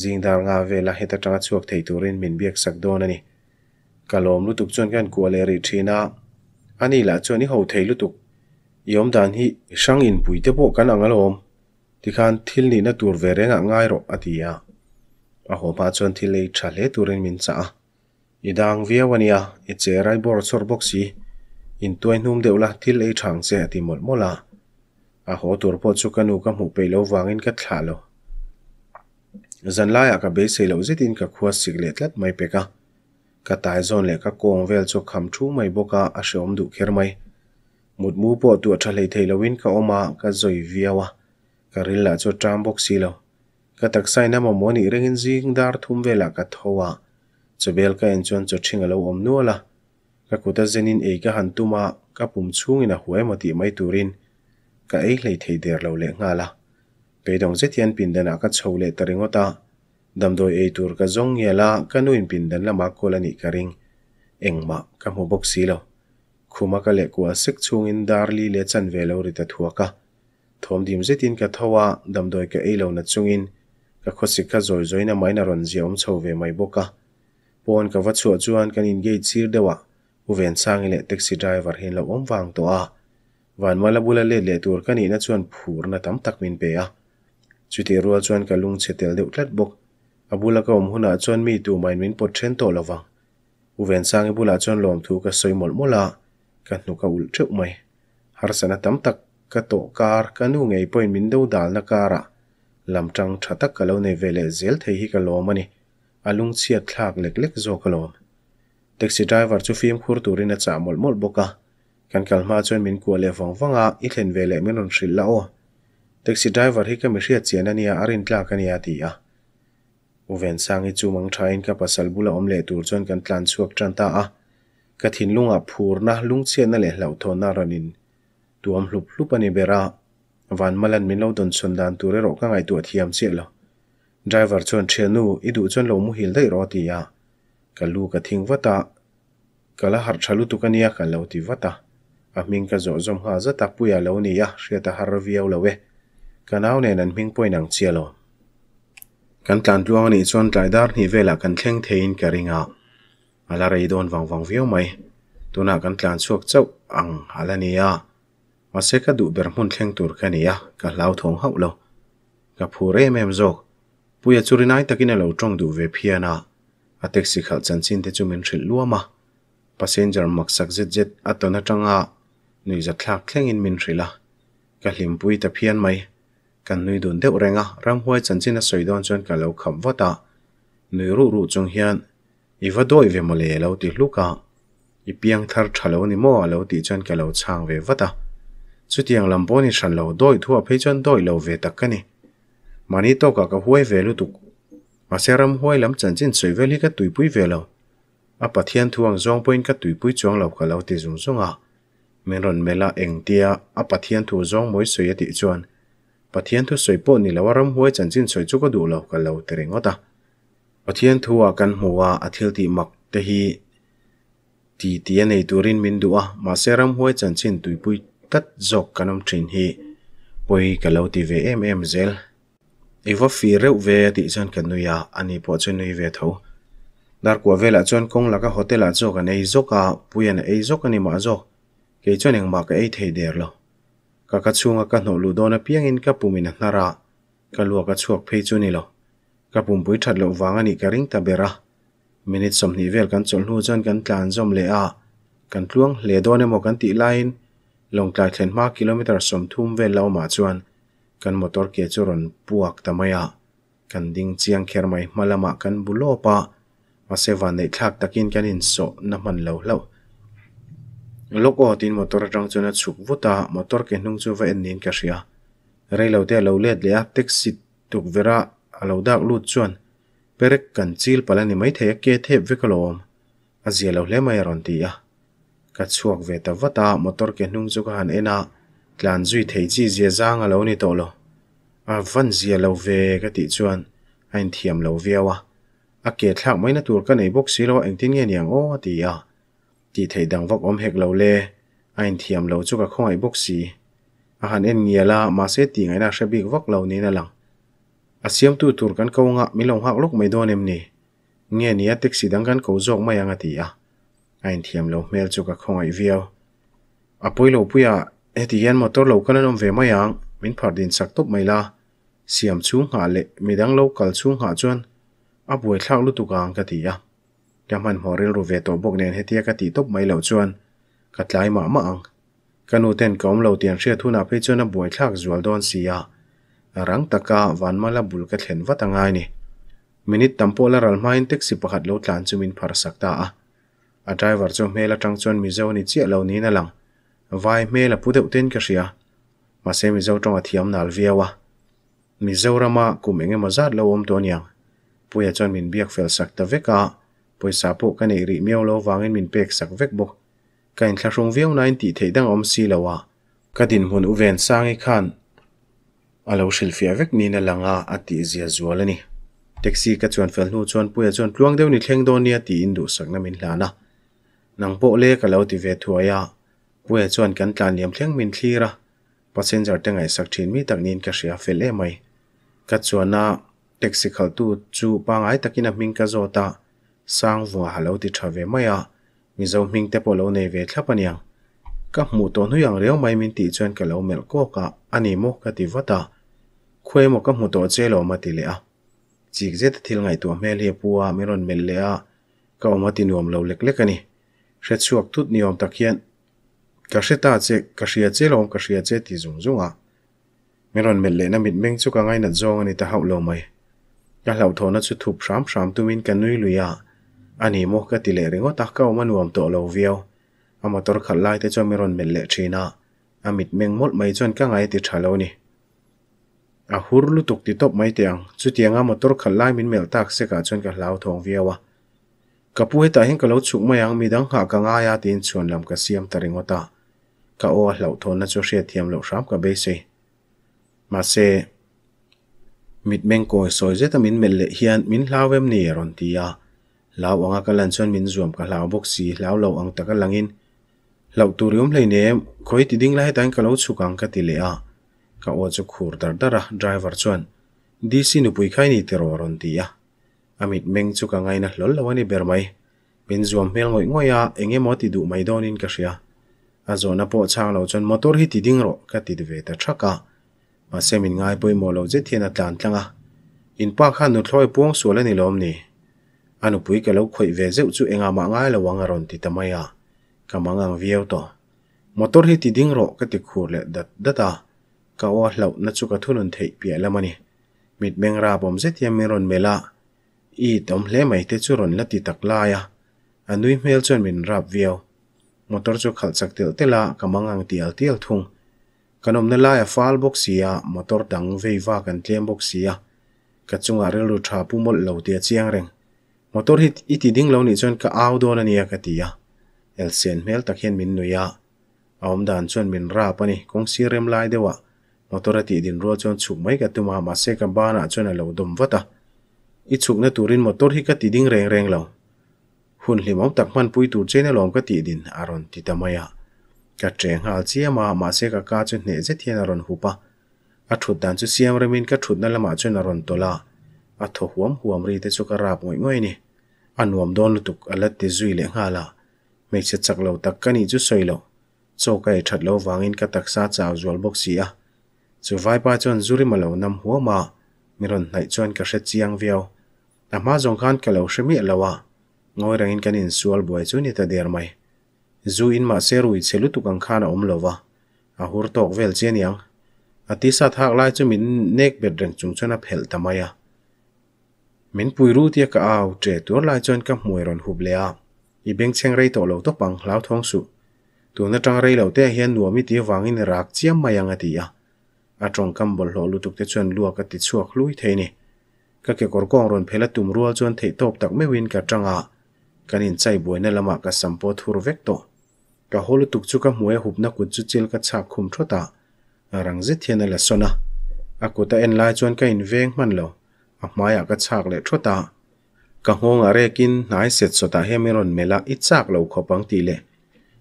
zingdar nga vela heta tanga chuak thei turin min biak sak don ani kalom lutuk chuan kan kuale ri thina ani la chuan i ho thei lutuk iom dan hi sang in pui te pawh kan angal awm tikhan thil ni na tur ve renga ngai ro atia a ho pa chuan thil ei tha le turin min cha a idang viawania i che rai bor chor boxi in tuai hnum deula thil ei thang che ati mol mola a ho tur po chu kanu ka mu pe lo wangin ka thla lo zanlaya ka be se lo zitin ka khuas siglet lat mai peka các tài cô ka tai zon le ka kong vel chu kham thu mai boka a shom du kher mai mut mu po tu tha lei thei lawin ka oma ka zoi viawa ka rilla chu tram box si lo ka tak sai na ma moni rengin jing là thum vela ka thowa chobel ka en chon chu thinga lo om nuala ka kuta zenin e ka han tuma ka pum ấy lấy thầy mati mai turin ka ei lei thei der lo le nga la pe dong zetian pindana ka ngô ta damdawi eitur ka zong yala kanu inpin dan lama kolani karing engma ka hmu bok si lo khuma ka le ku a sek chung in darli le chan ve lo ri ta thua ka thom dim zetin ka thawa damdoi ka eilo na chungin ka khosik ka zoi zoi na maina ron zia om chho ve mai boka pon ka vachu chuan kan in gate sir dewa uven sang le taxi driver hin lo om wang to a van mala bula le le tur kani na chuan phur na tam tak min pe a chuti rual chuan ka lung chetel deuh tlat bok abula ka um huna chon mi tu main min pot thren to lawa uven sang ebula chon lom thu ka soi mol mola ka nu ka ul thuk mai har sana tam tak ka to kar ka nu ngei point min do dal na kara lam chang tha tak ka lo ne vele zel thei ka lo mani alung chia thlak lek lek zo ka lo taxi driver chu fim khur tu rin cha mol boka kan kal ma chon min le vong vanga i vele min on thril lao taxi driver hi ka mi ria chian ania arin tla kan ya ti uven sangi chumang thain ka pasal bula omle tur chon kan tlan chuak tran ta a kathin lunga phur na lung che na le lo tho na ranin tuam hlup hlup ani bera van malan min lo don chon dan tur e ro ka ngai tu thiam che lo driver chon che nu i du chon lo mu hil dai ti ya kalu ka thing wata kala har chalu tu ya kan lo ti wata a ming ka zo zom ha ya lo ni ya she ta har vi lo we kanaw ne nan ming poinang che lo kan tlan tluang anih chuan tlaidar hnih velah kan thleng theiin ka ringa ala rei dawn vang vang viau mai tuna kan tlan chuak chauh ang hala ni a mase ka duh ber hmun thleng tur ka ni a ka hlau thawng hauh lo ka phur em em zawk puya churinai takin a lo tawng duh ve phiana a taxi khalh chan chin te chu min hrilh luama passenger maksak zet zet a tawna tanga nuiza thlak thlengin min hrila ka hlim pui ta phian mai đồn kan nui dun deuh renga ramhuai chanchin a chân chuan kan lo kham vata nui ru ru chung hian i vadoi ve mole lo ti hluka i piang thar thalo ni mo lo ti chuan kan lo chang ve vata chutiang lampo ni hran lo doi thua phei chuan doi lo ve takani về to ka mà xe ve lu tuk maseram huai lam về soi ve li ka về lâu à bà thiên thuang zong poin lâu tuipui chuang lo à mình ti zung zunga menron mela à bà thiên thu zong moi soya ti chuan pathian thu soi po ni lawaram huai chanchin soi chu ko du lo ka lo tereng ota pathian thuwa kan hmuwa athil thì mak te hi ti ti mà turin rắm huế chân seram huai chanchin tuipui tat jok kanam trình hi poi ka lo ti ve em em zel ewa fi reu ve ti chan kan nuya ani po chen nui ve tho dar ko vela chon kong laka hotel a jok an ei jok a puyan ei jok ani mà jok cái chon này mà cái ấy thấy đẹp lo ka ka chunga ka hno lu dona piang in ka pumin nara ka lua ka chuak phei chu ni lo ka pum pui that lo wanga ni ka ring ta bera minute som ni vel kan chol hnu chan kan tlan zom le a kan tluang le dona mo kan ti line long tlai thlen ma kilometer som thum vel lo ma chuan kan motor ke churon puak tamaya kan ding chiang kher mai malama kan bulopa ase van nei thak takin kan in so na man lo lo lúc loko tin motor atang chụp chuk vuta motor ke nung chu va en nin ka hria reilo te lo let le a taxi tuk vera lâu đã lut chuan perek kan chil palani mai thei ke thep vekalom azia à lo hle mai ron ti a à. ka chuak ve ta vata motor nung hnung chu kan ena tlan duy thấy chi zia zang alo ni to lo a van zia lo ve ka ti chuan lâu về à à kẹt khác mấy mai na cái này bốc box silo anh tin nghe niang o ti ti thei dang vak om hek lo le ain thiam lo chu ka khoi bok si a em en là mà sẽ se anh đang na shabi vóc lâu ni na lang a à, siam tu tur kan ko nga mi long hak lúc mai don em ni nge ni a taxi dang kan ko jok mai anga ti a ain thiam lo mel chu ka khoi viau a poi lo puya thì hian motor lâu lo kan om ve mai mình min phar din sak top là xem siam chu lệ le midang lâu kal chu nga chuan à buai thlak lúc tu kang cái ti à kam han moril ru ve to bok nen hetia ka ti top mai lo à chuan ka tlai à e ma ma ang kanu ten kom lo tian hria thuna pe chuan a buai thlak zual don sia rang taka wanmala bul ka thlen watangai ni minit tampo la ral main taxi pakhat lo tlan chumin phar sakta a a driver chu mel atang chuan mizo nít chi lo ni nè lang vai mẹ là mel a pudeu ten ka mà ma se mizo tong a thiam nal viawa mizo rama tuôn mazat lo om toniang puya chuan min biak ta với cả bởi poisa pawh ka nei rih miau lo wangin min pek sak vek bawk ka in thla hrawng viau na in tih theidang awm si lo a ka din hmun u ven sangi khan a lo hril fia vek niin a langa a tih zia zual ani taxi ka chuan fel hnu chuan pui a chuan tluang deuh ni thleng dawn nia ti in duh sakna min hlana nang pawh le ka lo ti ve thuaya pui a chuan kan tlan liam thleng min thlira passenger te ngai sak thin mi tak nin ka hria fel emai ka chuana taxi khal tu chu pangai takin mình hming ka zawta สร้างวัวหาเลี้ิงที่วเวมายามีเจ้ามิงเตปโลเนเวทปัญญาก็มู่ตัวนุยังเลี้ยงไม่มีตีจนกับเลีเมลโกกะอันนี้มุกกติวัตตาคุยมุกกับมู่ตัวเจลอ้ยมาติเลอะจีกเจตทิลไงตัวเมลี้ปัวไม่รอนเมลเลียก็เอามาตีนวมเลี้ยงเล็กๆกันนี่เช็ดสวกทุดนิยมตะเคียนก็เช็ดตาเจก็เชียเจ้าเลี้ก็เชียเจตีจุงจุงอะไม่รอนเมลเลนะมิดเม่งจุกง่ายนัดจองอันนี้ตาเฮาเลีไม่ยาเหล่าทอนัดสุดทุกพรำพรำตัววินกันนุยลุยอะ ani mo ka ti le ringo ta ka ma nuam to lo viau a motor khat lai te chaw mi ron mel le thina a mit meng mol mai chon ka ngai ti thalo ni lu tuk ti top mai tiang chu tianga motor khat lai min mel tak se ka chon ka hlau thong viawa kapu he ta hin ka lo chuk mai ang mi dang ha ka nga ya tin chon lam ka siam ta ringo ta ka o hlau thon na chu she thiam lo sham ka be se ma se mit meng ko soi zeta min mel le hian min hlawem ni ron ti lao ang lan chon min zuam ka lao bok si lao lao ang taka langin lao tu riom lai ne khoi ti ding lai tan ka lao chu kang ka ti le a ka o chu khur dar dar a driver chon di si nu pui khai ni te ron ti a amit meng chu ka ngai na lol lo ani ber mai min zuam mel ngoi ngoi a enge mo ti du mai don in ka sia a zo na po chang lao chon motor hi ti ding ro ka ti ve ta thaka ma semin ngai boi mo lo je thiana tlan tlanga in pa kha nu thloi puang su la ni lom ni anu pui ka lau khoi veze u chu enga ma ngai la wanga ron ti tamaya ka ma ngang view to motor he ti ding ro ka ti khu le da da ta ka wa lau na chu ka thunun thei pi la mani mit beng ra bom se ti me ron mela i tom le mai te chu ron la ti tak la ya anu anui mel chon min rap view motor chu khal chak tel tela ka ma ngang ti al ti al thung kanom na la ya fal box ya motor dang veiva kan tlem box ya ka chunga rel ru tha pu tia chiang reng motor hit iti ding lo ni chuan ka au dawn ania ka tia el sen hmel tak hian min nuya aom dan chuan min ra pani kong si rem lai dewa motor ati din ro chuan chuk mai ka tuma ma se ka bana chuan a lo dum vata i chuk na turin motor hi ka ti ding reng reng lo hun hlimom tak man pui tur chen lom ka ti din aron ti tamaya ka treng hal chi ama ma se ka ka chu hne je thian aron hupa a thut dan chu siam remin ka thut na lama chuan aron tola atho huam huam ri te chuka rap ngoi ngoi ni anuam don lu tuk alat te zui le nga la me che chak lo tak kani ju soi lo cho kai that lo wangin ka tak sa cha zual bok si a chu vai pa chon nam huwa ma miron nai chon ka she chiang viao na ma jong khan ka lo shemi lawa ngoi rangin kan in sual boy chu ni ta der mai zu in ma se rui chelu tu kang om lowa a hur tok vel chen yang ati sa thak lai chu nek bedrang reng chung chana phel tamaya men puiru tia ka aw tre tur lai chon ka hmuai ron hub le a i beng cheng rei to lo to pang hlau thong su tu na tang rei lo te hian nuami ti wangin rak chiam mayang atia a trong kam bol lo lutuk te chon lua ka ti chuak lui thei ni ka ke kor kong ron phela tum rual chon thei top tak me win ka tanga kanin chai boi na lama ka sampo thur vek to ka hol tuk chu ka hmuai hub na kun chu chil ka chha khum thota rang je thiana la sona akuta en lai chon ka in veng man lo amaya ka chak le thota ka hong a rekin nai set sota hemiron mela ichak lo khopang ti le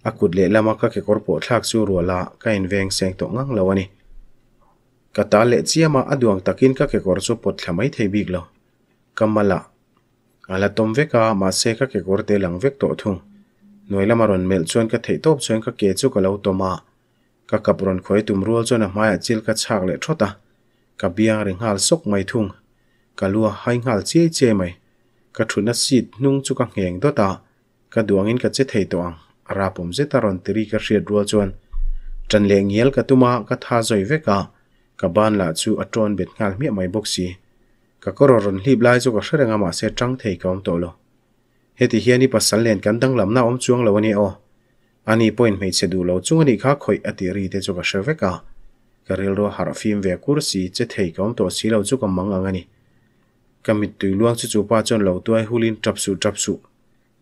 akut le lama ka ke korpo thlak chu ruala ka inveng seng to ngang lo ani ka ta le chiama aduang takin ka ke kor chu pot thlamai thei bik lo kamala ala tom veka ma se ka ke kor te lang vek to thu noi lama ron mel chuan ka thei top chuan ka ke chu ka lo toma ka kapron khoi tum rual chuan a maya chil ka chak le thota ka biang ring hal sok mai thung kalua hai ngal che che mai ka thuna sit nung chu ka ngeng do ta ka duangin ka che thei to ang ara pum je taron tri ka sri ru chon chan le ngiel ka tuma ka tha zoi ve ka ka ban la chu aton bet ngal mi mai bok ka kororon ron hlip lai chu ka sre nga ma se chang thei ka om to lo heti hiani pasal len kan dang lam na om chuang lo ni o ani point mei che du lo chung ani kha khoi atiri te chu ka sre ve ka karelro harafim ve kursi che thei ka om to si lo chu ka mang angani kamit tui luang chu chu pa chon lo tuai hulin trapsu trapsu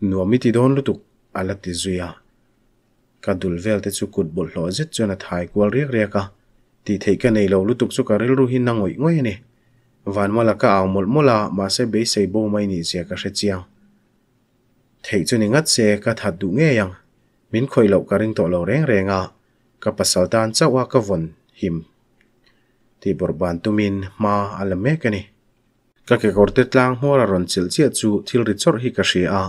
nuami ti don lutuk ala ti zuya ka dul vel te chu kut bol lo zet chona thai kwal riak riaka ti thei ka nei lo lutuk chu ka rel ru hin na ngoi ngoi ne van mala ka aw mol mola ma se be sei bo mai ni zia ka hrechiang thei chu ni ngat se ka that du nge yang min khoi lo ka ring to lo reng renga ka pasal tan chawa ka von him ti borban tumin ma alame ka ni các cái cột te lang hoa a ron chil chia chu thil ri chor hi ka hri a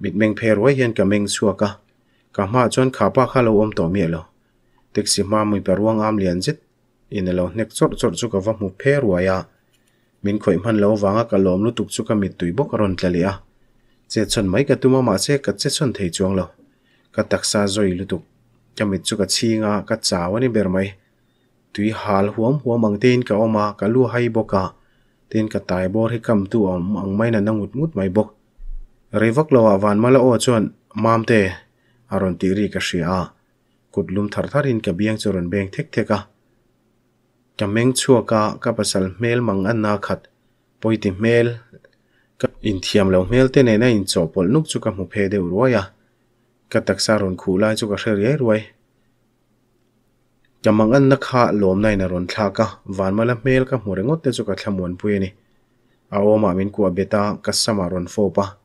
bit mình pher wai hian ka meng chua ka ka ma chon kha pa kha lo om to mi lo taxi mình mui parwang am liền chết in lo nek chor chor chu ka wa mu pher waya min khoi man lo wanga ka lom lu tuk chu mình à tùy bốc bok ron tlali a che chon mai ka tuma ma che ka che chon thei chuang lo ka taksa zoi lu tuk ka mit chu ka chinga anh chawani ber mai tui hal huam huam ang tein cả oma ka lu hai à ตีนกระตายบอดให้คำตัวอมังไม่นันงุดงุดไม่บกเรวักลาวานมาละอชวนมามเตอารอนตีรีกชีอากุดลุมทัรทารินกับเบียงจรนเบียงเทกเทกะกำเมงชัวกะกับสาลาเมลมังอันนาขัดปอยติเมลกับอินเทียมเหลวเมลเตเนน่าอินจอปลนุกจุกับมุเพเดอรวยะกับตักซารอนคูลาจุกับเชรี์รวย jamang an na kha lom nai na ron thla ka vanma la mel ka mure ngot te chuka thlamun puye ni a o ma min ku abeta ka sama ron fo pa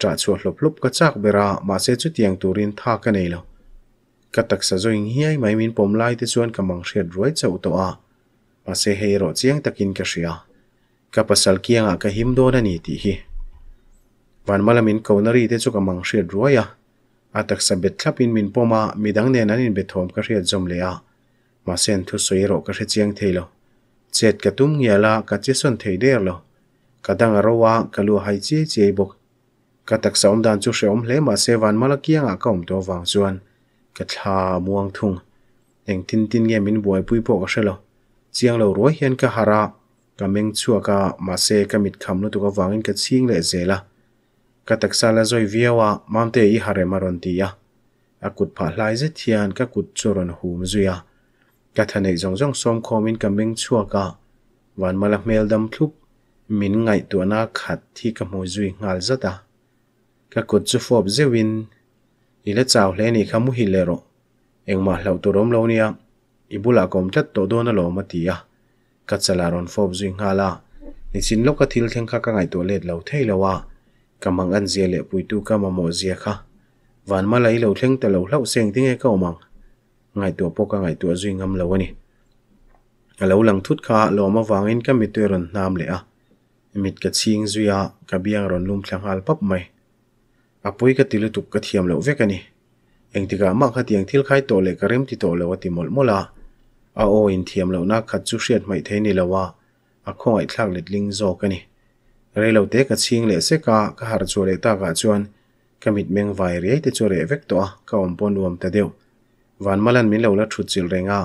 tra chu hlop hlop ka chak bera ma se chu tiang turin tha ka nei lo ka tak sa zo ing hiai mai min pom lai te chuan ka mang shet roi chau to a ma se he ro takin ka shia ka pasal kianga ka him na ni ti hi min kaunari te chu ka mang a a tak min poma midang ne nan in be thom มาเส้นทุสวยโรก็เชียงเทโลเจ็ดกระตุ้มเงียละกระเจสันเทเดอร์โลกระดังอรวะกระลัวหายเจเจบกกระตักสมดันจุเสอมเลมาเซวันมาละเกียงอากอมตัววางจวนกระทาม่วงทุงเองตินตินเงียมินบวยปุยโปกเชโลเจียงเรารวยเฮียนกะฮาระกะเมงชัวกะมาเซกะมิดคำนุตุกะวางอินกะชิงเลเจละกะตักซาละจอยเวียวะมามเตอีฮาเรมารอนตียะอากุดผาลายเจเทียนกะกุดจรนหูมจุยะกะทะในจงจงสมคอมินกะเมงชัวกะวันมาละเมลดำทุกมินไงตัวนาขัดที่กะมยจุยงาลจะตากะกดจุฟอบเจวินอีละจ้าเลนี่ขมุฮิเลโรเองมาเหล่าตัวรมเลวเนี่ยอิบุลากอมจัดตัวโดนละมาตีอะกัจจลารอนฟอบจุยงาลานี่สินโลกทิลเทงคากะไงตัวเล็ดเหล่าเทเลวะกำมังอันเจียเลปุยตูกำมโมเจียค่ะวันมาไหยเหล่าเทงแต่เหล่าเล่าเสียงที่ไง้ก้มัง ngai tua poka ngai tua zui ngam lo ani alo lang thut kha lo ma wangin ka mi te ron nam le a mit ka ching zuya ka biang ron lum thlangal pap mai apoi ka tilu tup ka thiam lo vek ani engtika ma kha tiang thil khai to le ka rem ti to lo ti mol mola a o in thiam lo na khat chu hriat mai thei ni lawa a khongai thlak let ling zo ka ni rei lo te ka ching le se ka ka har chu le ta ka chuan kamit meng vai re te chu re vek to a ka om pon um ta deu van malan min lo la thu chil renga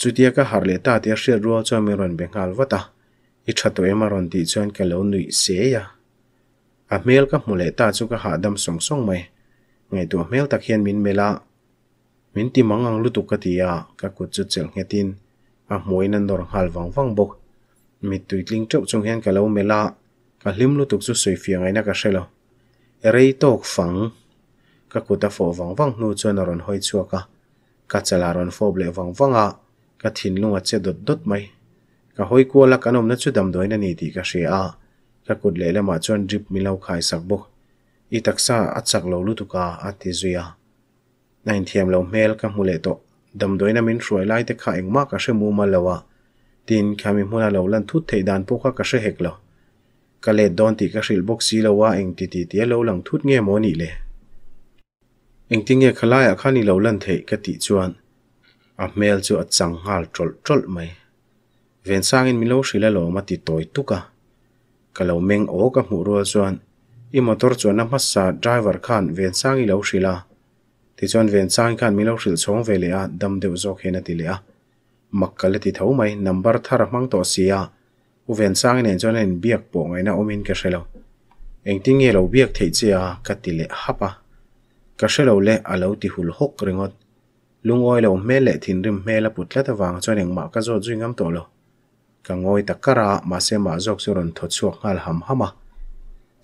chutia ka har le ta tia hria ruwa cho mi ron bengal wata i thato ema ron ti chuan ka lo nui se ya a mel ka hmule ta chu ka ha dam song song mai ngai tu mel tak hian min mela min ti mangang lutu ka tia ka ku chu chel ngetin a hmoi nan dor hal wang wang bok mi tui tling chau chung hian ka lo mela ka hlim lutuk chu sui fiangai na ka hrelo rei tok fang ka kuta fo wang wang nu chuan a rawn hoi chuaka ka chala rawn fo ble wang wanga ka thin lunga che dot dot mai ka hoi kuala kanom na chu dam doina ni ti ka she a ka kut le lama chuan drip milo khai sak bok i taksa achak lo lu tuka ati zuya nain thiam lo mel ka mule to dam doina min ruai lai te kha engma ka she mu ma lawa tin khami hmuna lo lan thu thei dan poka ka she hek lo ka le don ti ka shil bok si lawa eng ti ti ti lo lang thut nge mo ni le engting e khalai a khani lo lan thei ka ti chuan a mail cho a chang hal trol trol mai ven sang in milo shila lo ma ti toy tuka cái lo mèn ố cái mũ rual chuan i motor chuan a massa driver khan ven sang i lo shila ti chuan ven sang khan milo shil chhong ve le a dam deuh zo khena ti le cái lệ ti tho mai number thar mang to sia u ven sang nen chuan en biak po ngai na omin anh tiếng engting e lo thấy thei chia ka ti le hapa ka à hrelo le alo ti hul hok ringot lungoi lo me le thin rim me la à. à. putla ta wang chuan engma ka zo zuingam to lo ka ngoi takara ma se ma jok chu ron thot chuak ngal ham hama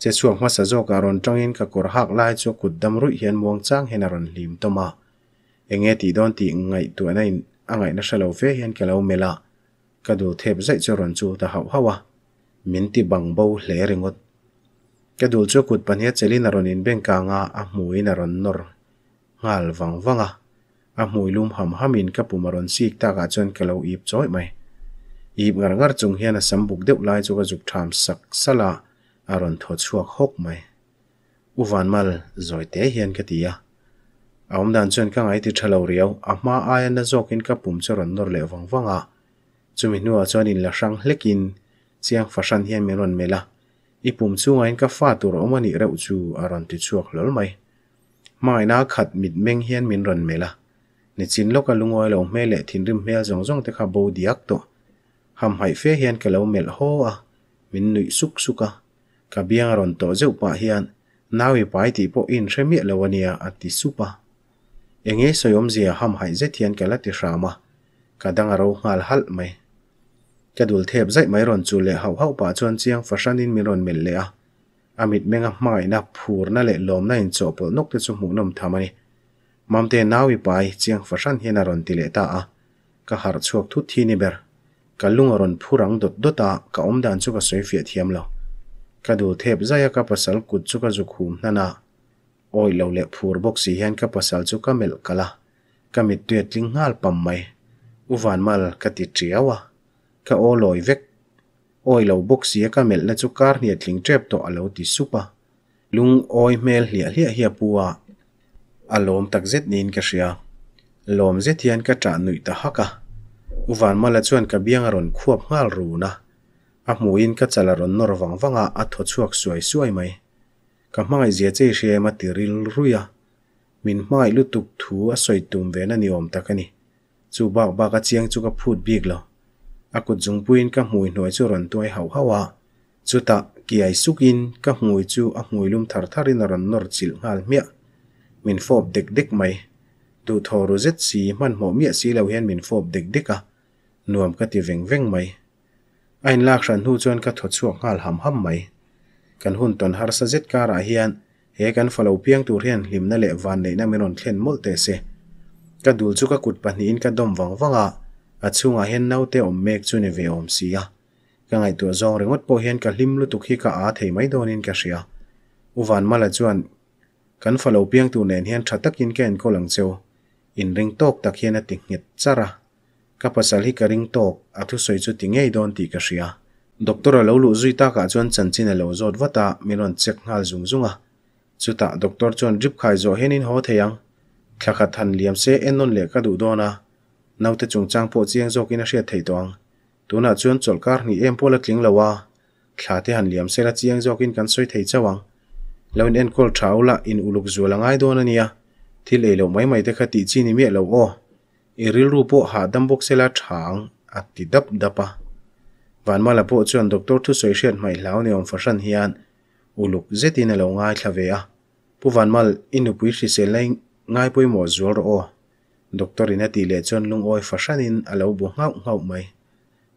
che chuak ma sa jok aron tangin ka kor hak lai chu kudam ru hian muang chang hen aron lim toma enge ti don ti ngai tu na in angai na shalo fe hian ka lo mela ka du thep zai chu ron chu ta haw hawa min ti bang bo hle ringot schedule chu kut pahnih chelin a rawn in bank anga a hmuin a rawn nawr ngal wang wanga a hmui lum ham hamin ka pum a rawn sik chân chuan lâu ip chawi mai ip ngar ngar chung hian a sam buk deuh lai chu ka zuk tham sak sala a rawn thaw chuak hok mai uvan mal zoi te hian ka ti a awm dan chuan ka ngai ti thalo riau a hma a yan na zokin ka pum chu rawn nawr le wang wanga chumi nu a chuan in la hrang hlekin chiang fashan hian meron mela ipum chungain ka fa tur awm anih reuh chu a rawn ti chuak hlawl mai maina khat mit meng hian min ron mela ni chin loka lungoi lo hme le thin rim hmel zong zong te kha bo diak to ham hai fe hian ka lo mel ho a min nui suk suka ka bia ron to zeu pa hian nawi pai ti po in remi lo ania ati supa enge soyom zia ham hai ze thian kala ti rama kadang ro ngal hal mai kadul thep zai mai ron chu le hau hau pa chon chiang fashan in miron mel le a amit menga mai na phur na le lom na in chopol nok te chu mung nom thamani mamte nawi pai chiang fashan hena ron ti le ta a ka har chuak thu thi ni ber kalung ron phurang dot dot a ka om dan chu ka soi fiat hiam lo kadul thep zai ka pasal ku chu ka na na oi lo phur bok si ka pasal chu ka mel kala kamit tuet ling ngal ka ti triawa ก็โอลอยเวกโอยเราบุกเสียก็เมลนะจุการเนี่ยทิ้งเจ็บตัวเารมณ์ทสุปะลุงโอยเมลเหลี่ยเหลี่ยเฮียปัวอารมตักเจ็ดนินก็เสียลมเจ็ดเทียนก็จะหนุ่ยตาฮักอะอุวันมาละชวนกับเบียงอรุณควบงาลรูนะอาหมูอินก็จะละรุนนรวังวังอะอัดหัวชวกสวยสวยไหมก็ไม่เสียใจเสียมาติริลรุยอะมินไม่ลุตุกถูอสวยตุ่มเวนนิยมตะกันนี่จูบบอกบากเจียงจูกับพูดบีกแล้ว akut zungpuin ka hmui hnuai chu ron tuai ho hawa ah. ta ki ai sukin ka hmui chu a hmui lum thar tharin a ron nor chil ngal mia min fob dek dek mai tu thoru zet si man mo mia si lo hian min fob dek dek a ah. nuam ka ti veng veng mai ain lak ran hu chuan ka tho chuak ngal ham ham mai kan hun ton har sa zet kara ah hian he kan follow piang tur hian hlimna le van nei na min ron thlen mol te se ka dul chu ka kut pahni in ka dom wang wanga a chungah hian naute awm mek chu ni e ve awm si a ka ngai tu zawng rengot pawh hian ka hlim lu tuk hi ka a thei mai dawnin ka hria uvan mala chuan kan falo piang tu nen hian tha takin ken ko lang cheu in ring tok tak hian a ti ngit chara ka pasal hi ka ring tok a thu soi chu ti ngei don ti ka hria doctor alo lu zui ta ka chuan chanchin alo zot wata miron chek ngal zung zunga chuta doctor chuan drip khai zo hian in ho theyang thlakha than liam se enon le ka du dona nấu trang bộ chungchang pawh chiang zawkin a hriat thei tawng tuna chuan chawlkar nghỉ em pawla tling lo a thla te han liam sela chiang zawkin kan sawi thei chawang loin en kol thau là in uluk zualangai dawn ania thil elo mấy mai te khati chi ni me lo o iril ru pawh ha dam bok sela thang ati dap dapa vanma la bộ chuan doctor thu soi hriat mai hlau ni om fashan hian uluk zetin alo ngai thlave a quý inupui hrisel lai ngay pawimawh zual ro o doctor in ati le chon lung oi fashanin alo bu ngau ngau mai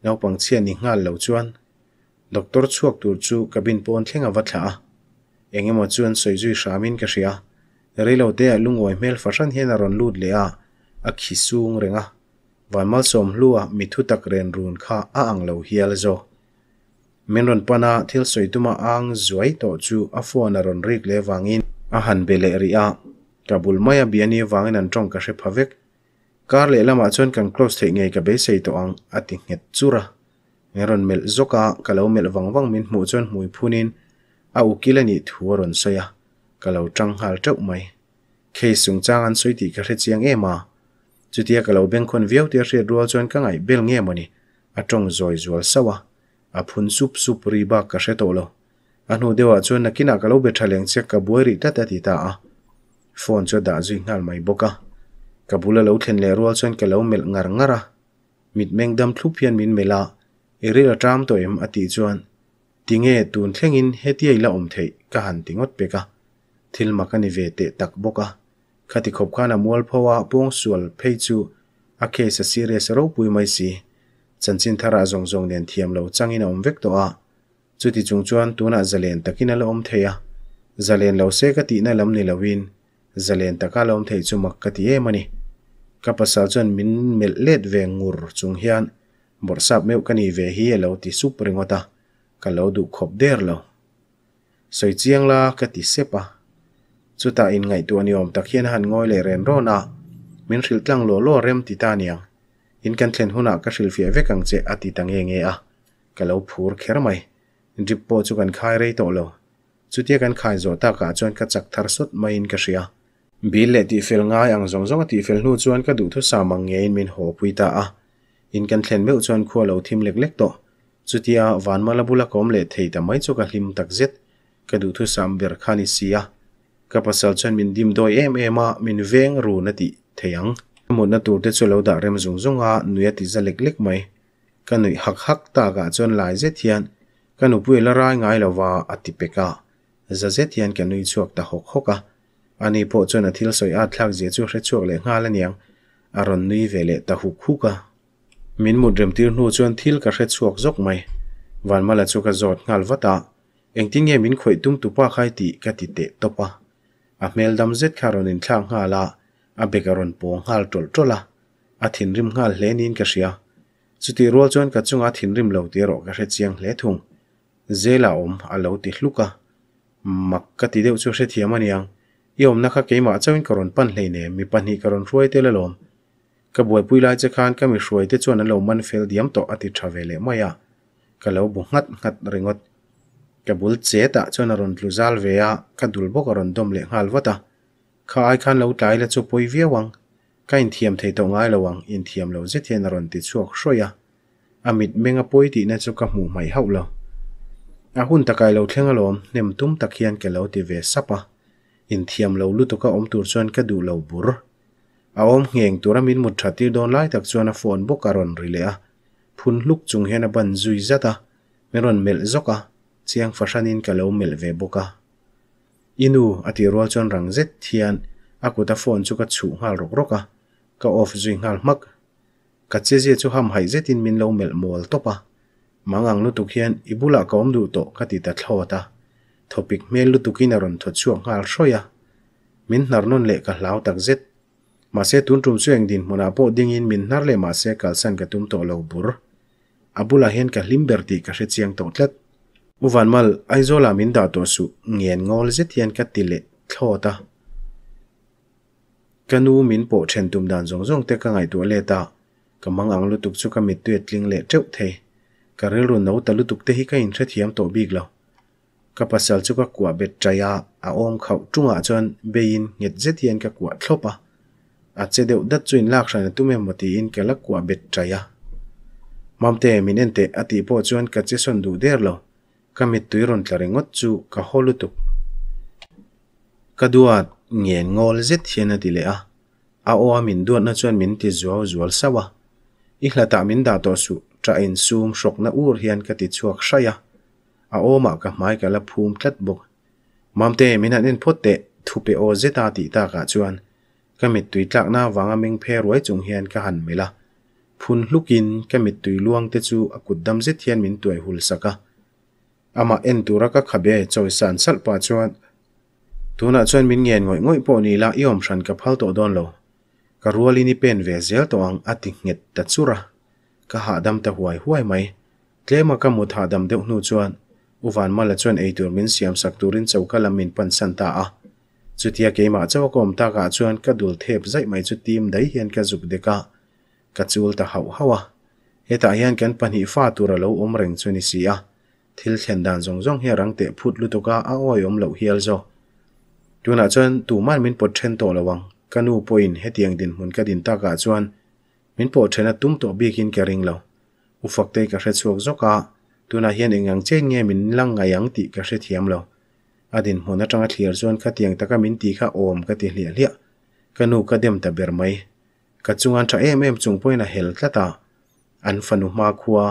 nau pang chian ni ngal lo chuan doctor chuak tur chu cabin pon thlenga watla a engemaw chuan soi soizui hramin ka hria reilo te a lungoi mel fashan hian a ron lut le a a khisung renga vaimal som mi thu tak ren run kha a ang lo hial zo min ron pana thil soituma ang zuai to chu a phone a ron rik le wangin a han bele ri a kabul maya biani wangin an tong ka she phawek Kaar leela maa chon kan kloos thee ngaay ka bay say toaang ati ngaay tsuuraa. Ngaay ron mel zokaa ka laaw mel vang vang min muu chon mui punin a uu kilanii thuwa ron soyaa. Ka laaw chan ngaal chok mai. Kei sung changan soiti ka ritsi ya ngaay e maa. Chuti yaa ka laaw bengkon vioo tiyaa shee rua chon ka ngaay bel ngaay maani. A chong zoi zoal sawa. A pun sup sup riiba ka shee tolo. Anu dewaa chon na kinaa ka laaw bethaa liang chee ka buay ritaat ati taa. Foon cho daa zui ngaal mai bokaa. kabula lo then le rual chen ke lo mel ngar ngara mit meng dam thu pian min mela eri ra tram to em ati chuan tinge tun thleng in hetia ila um thei ka han tingot pe ka thil makani ve te tak boka khati khop khana mual phowa pung sual phei chu a ke sa sire sa ro pui mai si chan chin thara zong zong nen thiam lo changin om vek to a chuti chung chuan tuna zalen takina lo um theia zalen lo se ka ti na lam ni lawin win zalen taka lawm thei chu mak ka ti em ani ka pasa chuan min mel let ve ngur chung hian bor sap meu kani ve hi e lo ti sup ringota ka lo du khop der lo soi chiang la ka ti sepa ta in ngai tu ani om takhian han ngoi le ren rona min ril tlang lo lo rem ti ta niang in kan thlen huna ka ril fia vekang che ati tang nge nge a ka lo phur kher mai drip po chu kan khai rei to lo chutia kan khai zo ta ka chuan ka chak thar sot mai in ka ria bil le tih fel ngai ang zawng zawng a tih fel hnu chuan ka duh thu samang nge in min hawpui ta a in kan thlen meuh chuan khua lo thim lek lek to chutia vanmala bula kom le thei ta mai chu ka hlim tak zet ka duh thu sam ber khani sia ka pasal chuan min dim doi em em a min veng ru na ti theyang mun na tur te chu lo da rem zung zung a nuya ti za lek lek mai ka nui hak hak ta ga chuan lai zet hian ka nu pui la rai ngai lova atipeka za zet hian ka nui chuak ta hok hoka ani po chona thil soi a thlak je chu hre chuak le ngala niang aron nui vele ta hu khu ka min mu drem tir nu chon thil ka hre chuak jok mai wal mala chu ka jot ngal wata eng ting ye min khoi tum tu pa khai ti ka ti te to pa a mel dam zet kharon in thlang ngala a bekaron po ngal tol tola a thin rim ngal le nin ka sia chuti rol chon ka chunga thin rim lo te ro ka hre chiang le thung iom na kha keima chawin karon pan hleine mi panhi karon ruai te la lom ka boi pui lai che khan ka mi ruai te chuan lo man fel diam to ati thavele maya ka lo bu ngat ngat ringot ka bul che ta chuan aron tluzal ve ya ka dul bo karon dom le ngal wata kha ai khan lo tlai la chu poi viawang ka in thiam thei to ngai lowang in thiam lo je thian aron ti chuak hroya amit menga poi ti na chu ka mu mai haulo a hun takai lo thlenga lom nem tum takhian ke lo ti ve sapa in thiam lo lu toka om tur chuan ka du lo bur a om ngeng tur amin mut thati don lai tak chuan a phone book aron rile a phun luk chung hen a ban zui zata meron mel zoka chiang fashanin ka lo mel ve boka inu ati ro chuan rang zet thian akuta phone chu ka chu hal rok roka ka off zui ngal mak ka che je chu ham hai in min lo mel mol topa mangang lu tukhian ibula kaum du to ka ti ta thlo ta topic melu tukina ron to chuang ngal shoya min non le ka lau tak zet ma se tun tum suang din mona po ding in min nar le ma se kal san ka tum to lo bur abula hen ka limber ka she chiang to tlat uwan mal aizola min da to su ngen ngol zet yan ka tile tho ta kanu min po chen tum dan zong zong te ka ngai to le ta kamang ang lu tuk chu ka mit tuet ling le cheu the karel ru no talu tuk te hi ka in thret hiam to big law kapa saltsuka kuwa bet chayaa a oon khao chungaachuan beyin ngit zet iyan ka kuwa tlopa at sede u datzu in lakshana tume moti iyan kala kuwa bet chayaa mamtee min ente at i pochuan katsi sonduu derlo ka mitu i rontlare ngotzu ka holu tuk ka duwa zet hiyan at ili a a oa min duwa nachuan min tizuaw zuwal sawa ixla taa min daa tosu chaa in suum shok na uur iyan ka titzuwa kshayaa อาโอมากะไมายกะละพูมิลัดบกมามเตไมินันเอ็นพุดเตทูเปโอเจตาติตากะชวนก็มิดตุยจากหน้าวังอเมงเพรวยจงเฮียนกะหันไม่ละพุนลูกินก็มิดตุยลวงเตจูอากุดดัมเจเทียนมินตุยหุลสักะอามาเอ็นตุระกะขบเอจอยสันสัลปาชวนตัวนัชวนมินเงียนง่อยง่อยปนีลาอิอมชันกับพัลโตดอนโลกะรัวลินิเป็นเวเซลตองอติเง็ดตัดสุระกะหาดัมตะหวยห่วยไหมเคลมกับมุดหาดัมเดวหนูชวน uvan mala chuan eitur min siam sak turin chauka lamin pan santa a chutia keima chawa kom ta ka chuan ka dul thep zai mai chu tim dai hian ka zup deka ka chul ta hau hawa heta hian kan pani fa tura lo om reng chuni si a thil thlen dan zong zong hi rang te phut lu toka a oi om lo hial zo tuna chuan tu man min pot then to lawang kanu poin hetiang din hun ka din ta ka chuan min po thena tum to bikin ka ring lo ufak te ka hre chuak zoka tu na hien e ngang che nge min lang ngay ang ti ka she thiam lau adin mu na changa thier juan ka ti yang taka min ti ka oom ka ti lia lia ka nuu ka dima taber mai ka zungan tra ee meem zungpoi na hel kata an fanu maa kuwa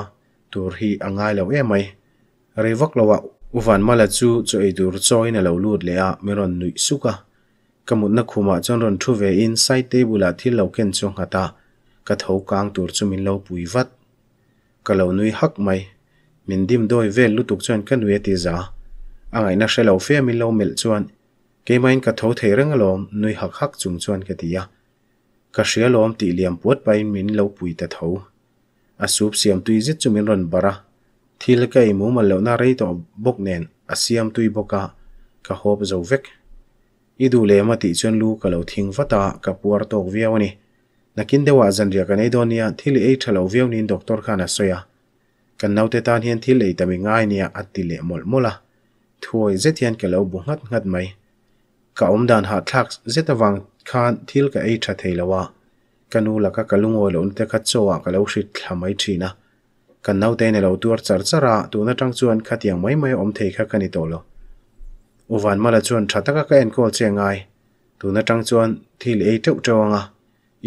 tuur hii a ngay lau ee mai rei wak lau waa ufaan maa la juu zu na lau luud lea mi ron nuu suka ka mutna kuwa maa zion ron thuwe in sai tebu laa thi lau ken juu nga ka thaw kaang tuur zu min lau pui vat ka lau nuu hak mai mình min dim doi vel lutuk chuan kan nui ati za angai na hrelo mình mi mệt mel chuan keima in ka tho thei reng alom nui hak hak chung chuan ka tia ka hria lom ti liam puat pa in min lo pui ta tho a sup siam tui zit chu min ron bara thil ka imu mal lo na rei to bok nen a siam tui boka ka hop zo vek i du le ma ti chuan lu ka lo thing vata ka puar tok viawani nakin dewa zan ria ka nei donia thil ei thalo viawnin doctor khana soya kan naute tan hian thil ei tami ngai nia ati le mol mola thuai zet hian ke lo bu ngat ngat mai ka om dan ha thlak zet awang khan thil ka ei tha theilawa kanu laka kalungoi lo unte kha chowa ka lo hrit thlamai thina kan naute ne lo tur char chara tuna tang chuan khatiang mai mai om thei kha kani tolo uwan mala chuan thataka ka en kol chengai tuna tang chuan thil ei teu tewanga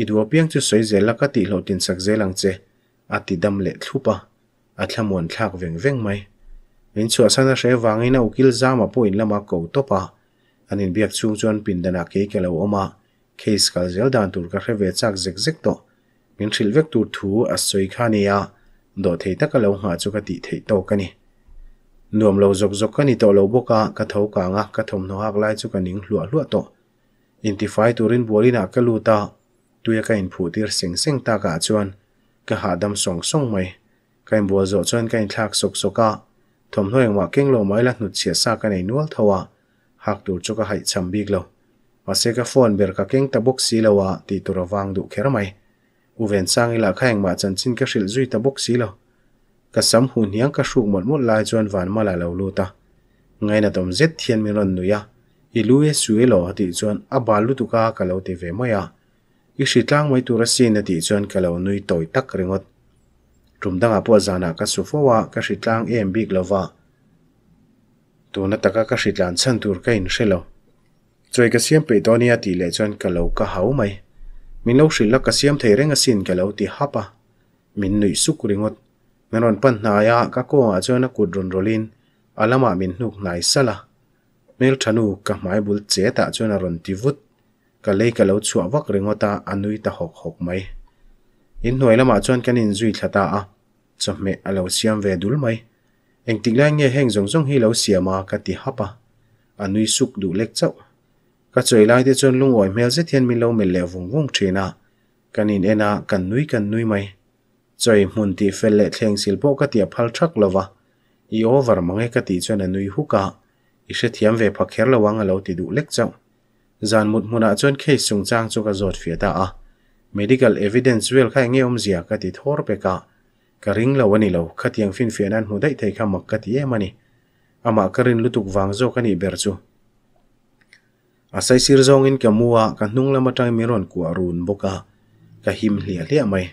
idua piang chu soi zelaka ti hlotin sak zelang che ati dam le thlupa a thlamuan thlak veng veng mai in chu asana hre wangin a ukil zama pawh in lama ko topa anin biak chung chuan pindana ke ke lo à, case kal zel dan tur ka hre ve chak zek zek to in thil vek tur thu a soi khania do thei taka lo nga chu ka ti thei to kani nuam lo zok zok kani to lo boka ka tho ka nga ka thom no hak lai chu ka ning hlua hlua to intifai turin bolina ka luta tuya ka in phutir seng seng ta ka chuan ka hadam sông sông mây kan bua zo chuan kan thlak sok soka thom hnuai ma keng lo mai la hnut sia sa kan ei nual thowa hak cho chuka hai cham bik lâu, ma se ka phone ber ka kinh ta bốc box si thì ti ra awang du kher mai u ven sang ila khaeng ma chân chin các sự duy ta bốc xí lo ka sam hun hiang ka shuk mol mốt lai chuan van ma la lo lu ta ngai na tom zet thian mi ron nu ya i luwe suwe lo ti chuan a balu tu ka ka lo te ve ma ya i shi tlang mai tur a sin na ti chuan ka lo nui toi tak ringot rumdanga po zana ka sufowa ka shitlang em bik lova tuna taka ka shitlan chan tur ka in shelo choi ka siam pe tonia ti le chon ka lo ka hau mai min lo shilla ka siam thei renga sin ka lo ti hapa min nui sukuringot meron pan naya ka ko a chona kudrun rolin alama min nuk nai sala mel thanu ka mai bul che ta chona ron ti vut ka lei ka lo chuawak ringota anui ta học học mai in hnuai lamah chuan kan in zui thlata a chawhmeh a lo siam ve dul mai eng tiklai nge heng zawng zawng hi lo siama ka ti hapa a nui suk duh lek chauh ka chawi lai te chuan lungawi hmel ze thian min lo mel le vung vung thina kan in ena kan nui kan nui mai chawi hmun ti fel le thleng sil pawh ka ti a phal thak lova i over mange ka ti chuan a nui huka i hre thiam ve phakher lo wang a lo ti duh lek chauh zan mut hmunah chuan khei sung chang chu ka zawt ta a medical evidence wel kha nge umzia ka ti thor pe ka karing la wani lo khatiang fin fe nan hudai thai mak kati e mani ama karin lutuk wang zo kani ber chu asai sir zong in kamua ka hnung lama tang miron ku arun boka ka him hlia hlia mai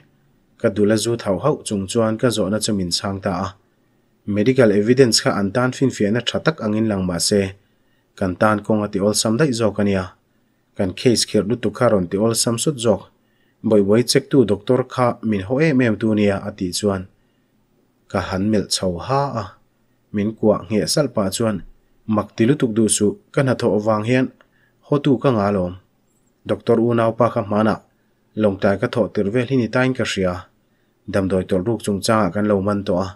ka dula zu thau hau chung chuan ka zo na chumin sang medical evidence kha antan fin fe na thatak angin lang ma se kan tan kong ati ol sam dai zo kania kan case khir lutuk karon ti ol sam sut zok boi wei chek tu doktor kha min ho e mem tu nia ati chuan ka han mel chho ha a min kwa nge sal pa chuan mak tilu tuk du su kana tho wang hian ho tu ka nga lom doktor u nau pa kha mana long tai ka tho tir vel hini tain ka ria dam doi tol ruk chung cha kan lo man to a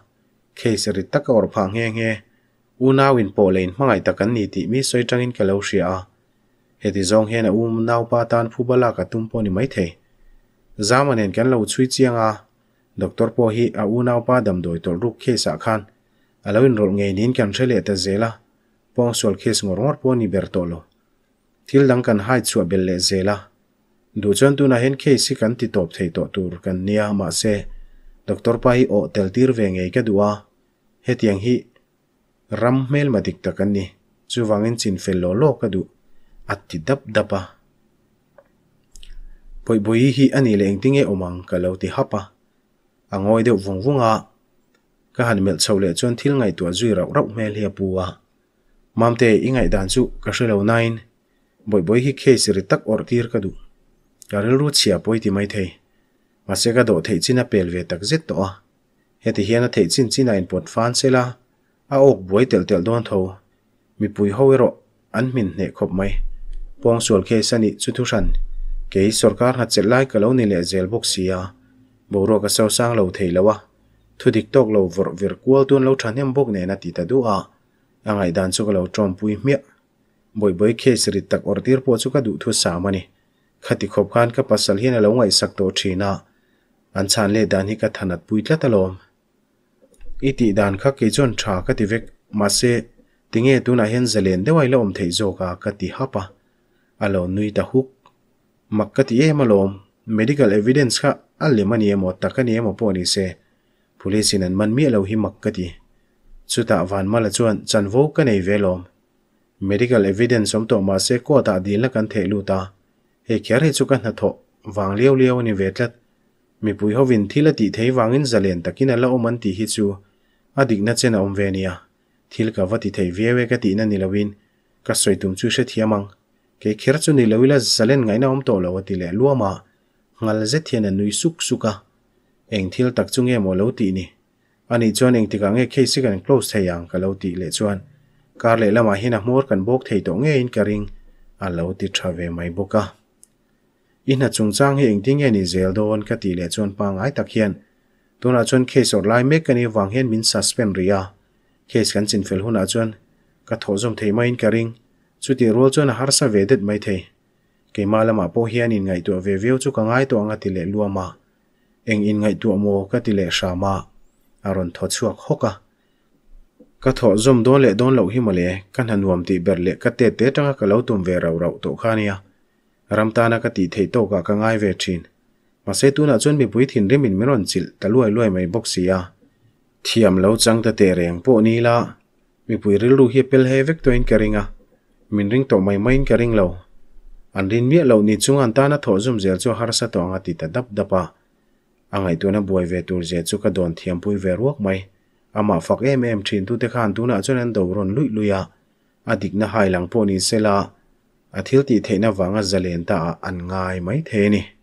khe se ri tak aur pha nge nge u nau in po lein mangai ta kan ni ti mi soi tangin ka lo ria heti zong hian u nau pa tan phu ka tum ni mai thei zamanen kan lo chui chianga doctor po hi a unau pa dam doi tol ruk khe sa khan alawin rol ngei nin kan rele ta zela pong sol khe smor mor po ni bertolo thil dang kan hai chua bel le zela du chon tu na hen khe si kan ti top thei to kan nia ma se doctor pa hi o tel ngei ka duwa he tiang hi ram mel ma kan ni chuwangin chin fel lo lo ka du at dap dapa Poi boi hi ani le ing tinge omang ka lau ti hapa. Angoi deo vung vung a. Ka han mel chau le chuan thil ngay tua zui rau rau me lia bu a. Mam te i ngay dan zu ka shi lau nain. Boi boi hi kei siri tak or tir ka du. Ka rilu chia boi ti mai thei. Ma se ka do thei china pel ve tak zit to a. He ti hiena in pot fan se la. A ok boi tel tel doan thou. Mi pui hoi e ro an min ne kop mai. Pong suol kei sani chutu shan. Pong shan. kei sorkar ha chelai kalo ni le zel bok sia boro ka sau sang lo thei lawa thu dik tok lo vor vir kwal tun lo thanem bok ne na ti ta du a angai dan chu lo trom pui mi boi boi ke sri tak or dir po ka du thu sa khati khop khan ka pasal hin lo ngai sak to thi an chan le dan hi ka thanat pui tla ta lom iti dan kha chon tha ka ti vek ma se tinge tu na hen zelen de wai om thei zo ka ti hapa alo nui ta huk makkati ema lom medical evidence kha alemani emo takani emo pawni se police in an man mi lo hi makkati chuta van mala chuan chanvo ka nei velom medical evidence som to ma se ko ta dil na kan the lu ta he khyar he chu kan na tho wang leo leo ni vetlat mi pui ho vin thila ti thei wangin zalen takin ala oman ti hi chu adik na chen om venia thil ka vati thei vewe ka ti na nilawin ka soitum chu she thiamang ke kherchu ni lawila zalen ngaina om to lawa ti le luama ngal je thien na nui suk suka eng thil tak chunge mo lo ti ni ani chuan eng tika nge khe sikan close thai yang ka lo ti le chuan kar le lama hina mor kan bok thei to nge in karing a lo ti thave mai boka ina chung chang he eng ding ani zel don ka ti le chuan pang ai tak hian tuna chuan khe sor lai me kani wang hian min suspend ria khe kan chin fel hun a chuan ka thozom thei mai in karing chuti rol chuan har sa ve det mai thei keima lama pawh hianin ngaih tuah ve viau chu ka ngai tuanga ti leh luama eng in ngaih tuah maw ka lệ leh hrama a thọ thaw chuak à cái thọ zoom dawn lệ đón lo hi lệ male kan hanuam tih ber leh ka te te tanga ka lo tum ve rau rau tawh kha nia ramtana ka ti thei to ka ka ngai ve thin mase tuna chuan mi pui ta remin meron mấy bốc luai mai boxia thiam lo ta te reng pawh ni la mi pui ril ru hi pel he vek to in keringa Min rin to may main ka rin lau. An rin miak lau ni chung an ta na thoo zoom zel cho hara sa to nga ti ta dap dapa. A ngay tu na buay ve tul zel cho ka don thiam puy ve ruok may. A maa em em trin tu te khan tu naa chon an to ron luik luya. A dik na hai lang po ni say la. ti thei na va nga ta an ngay may thei ni.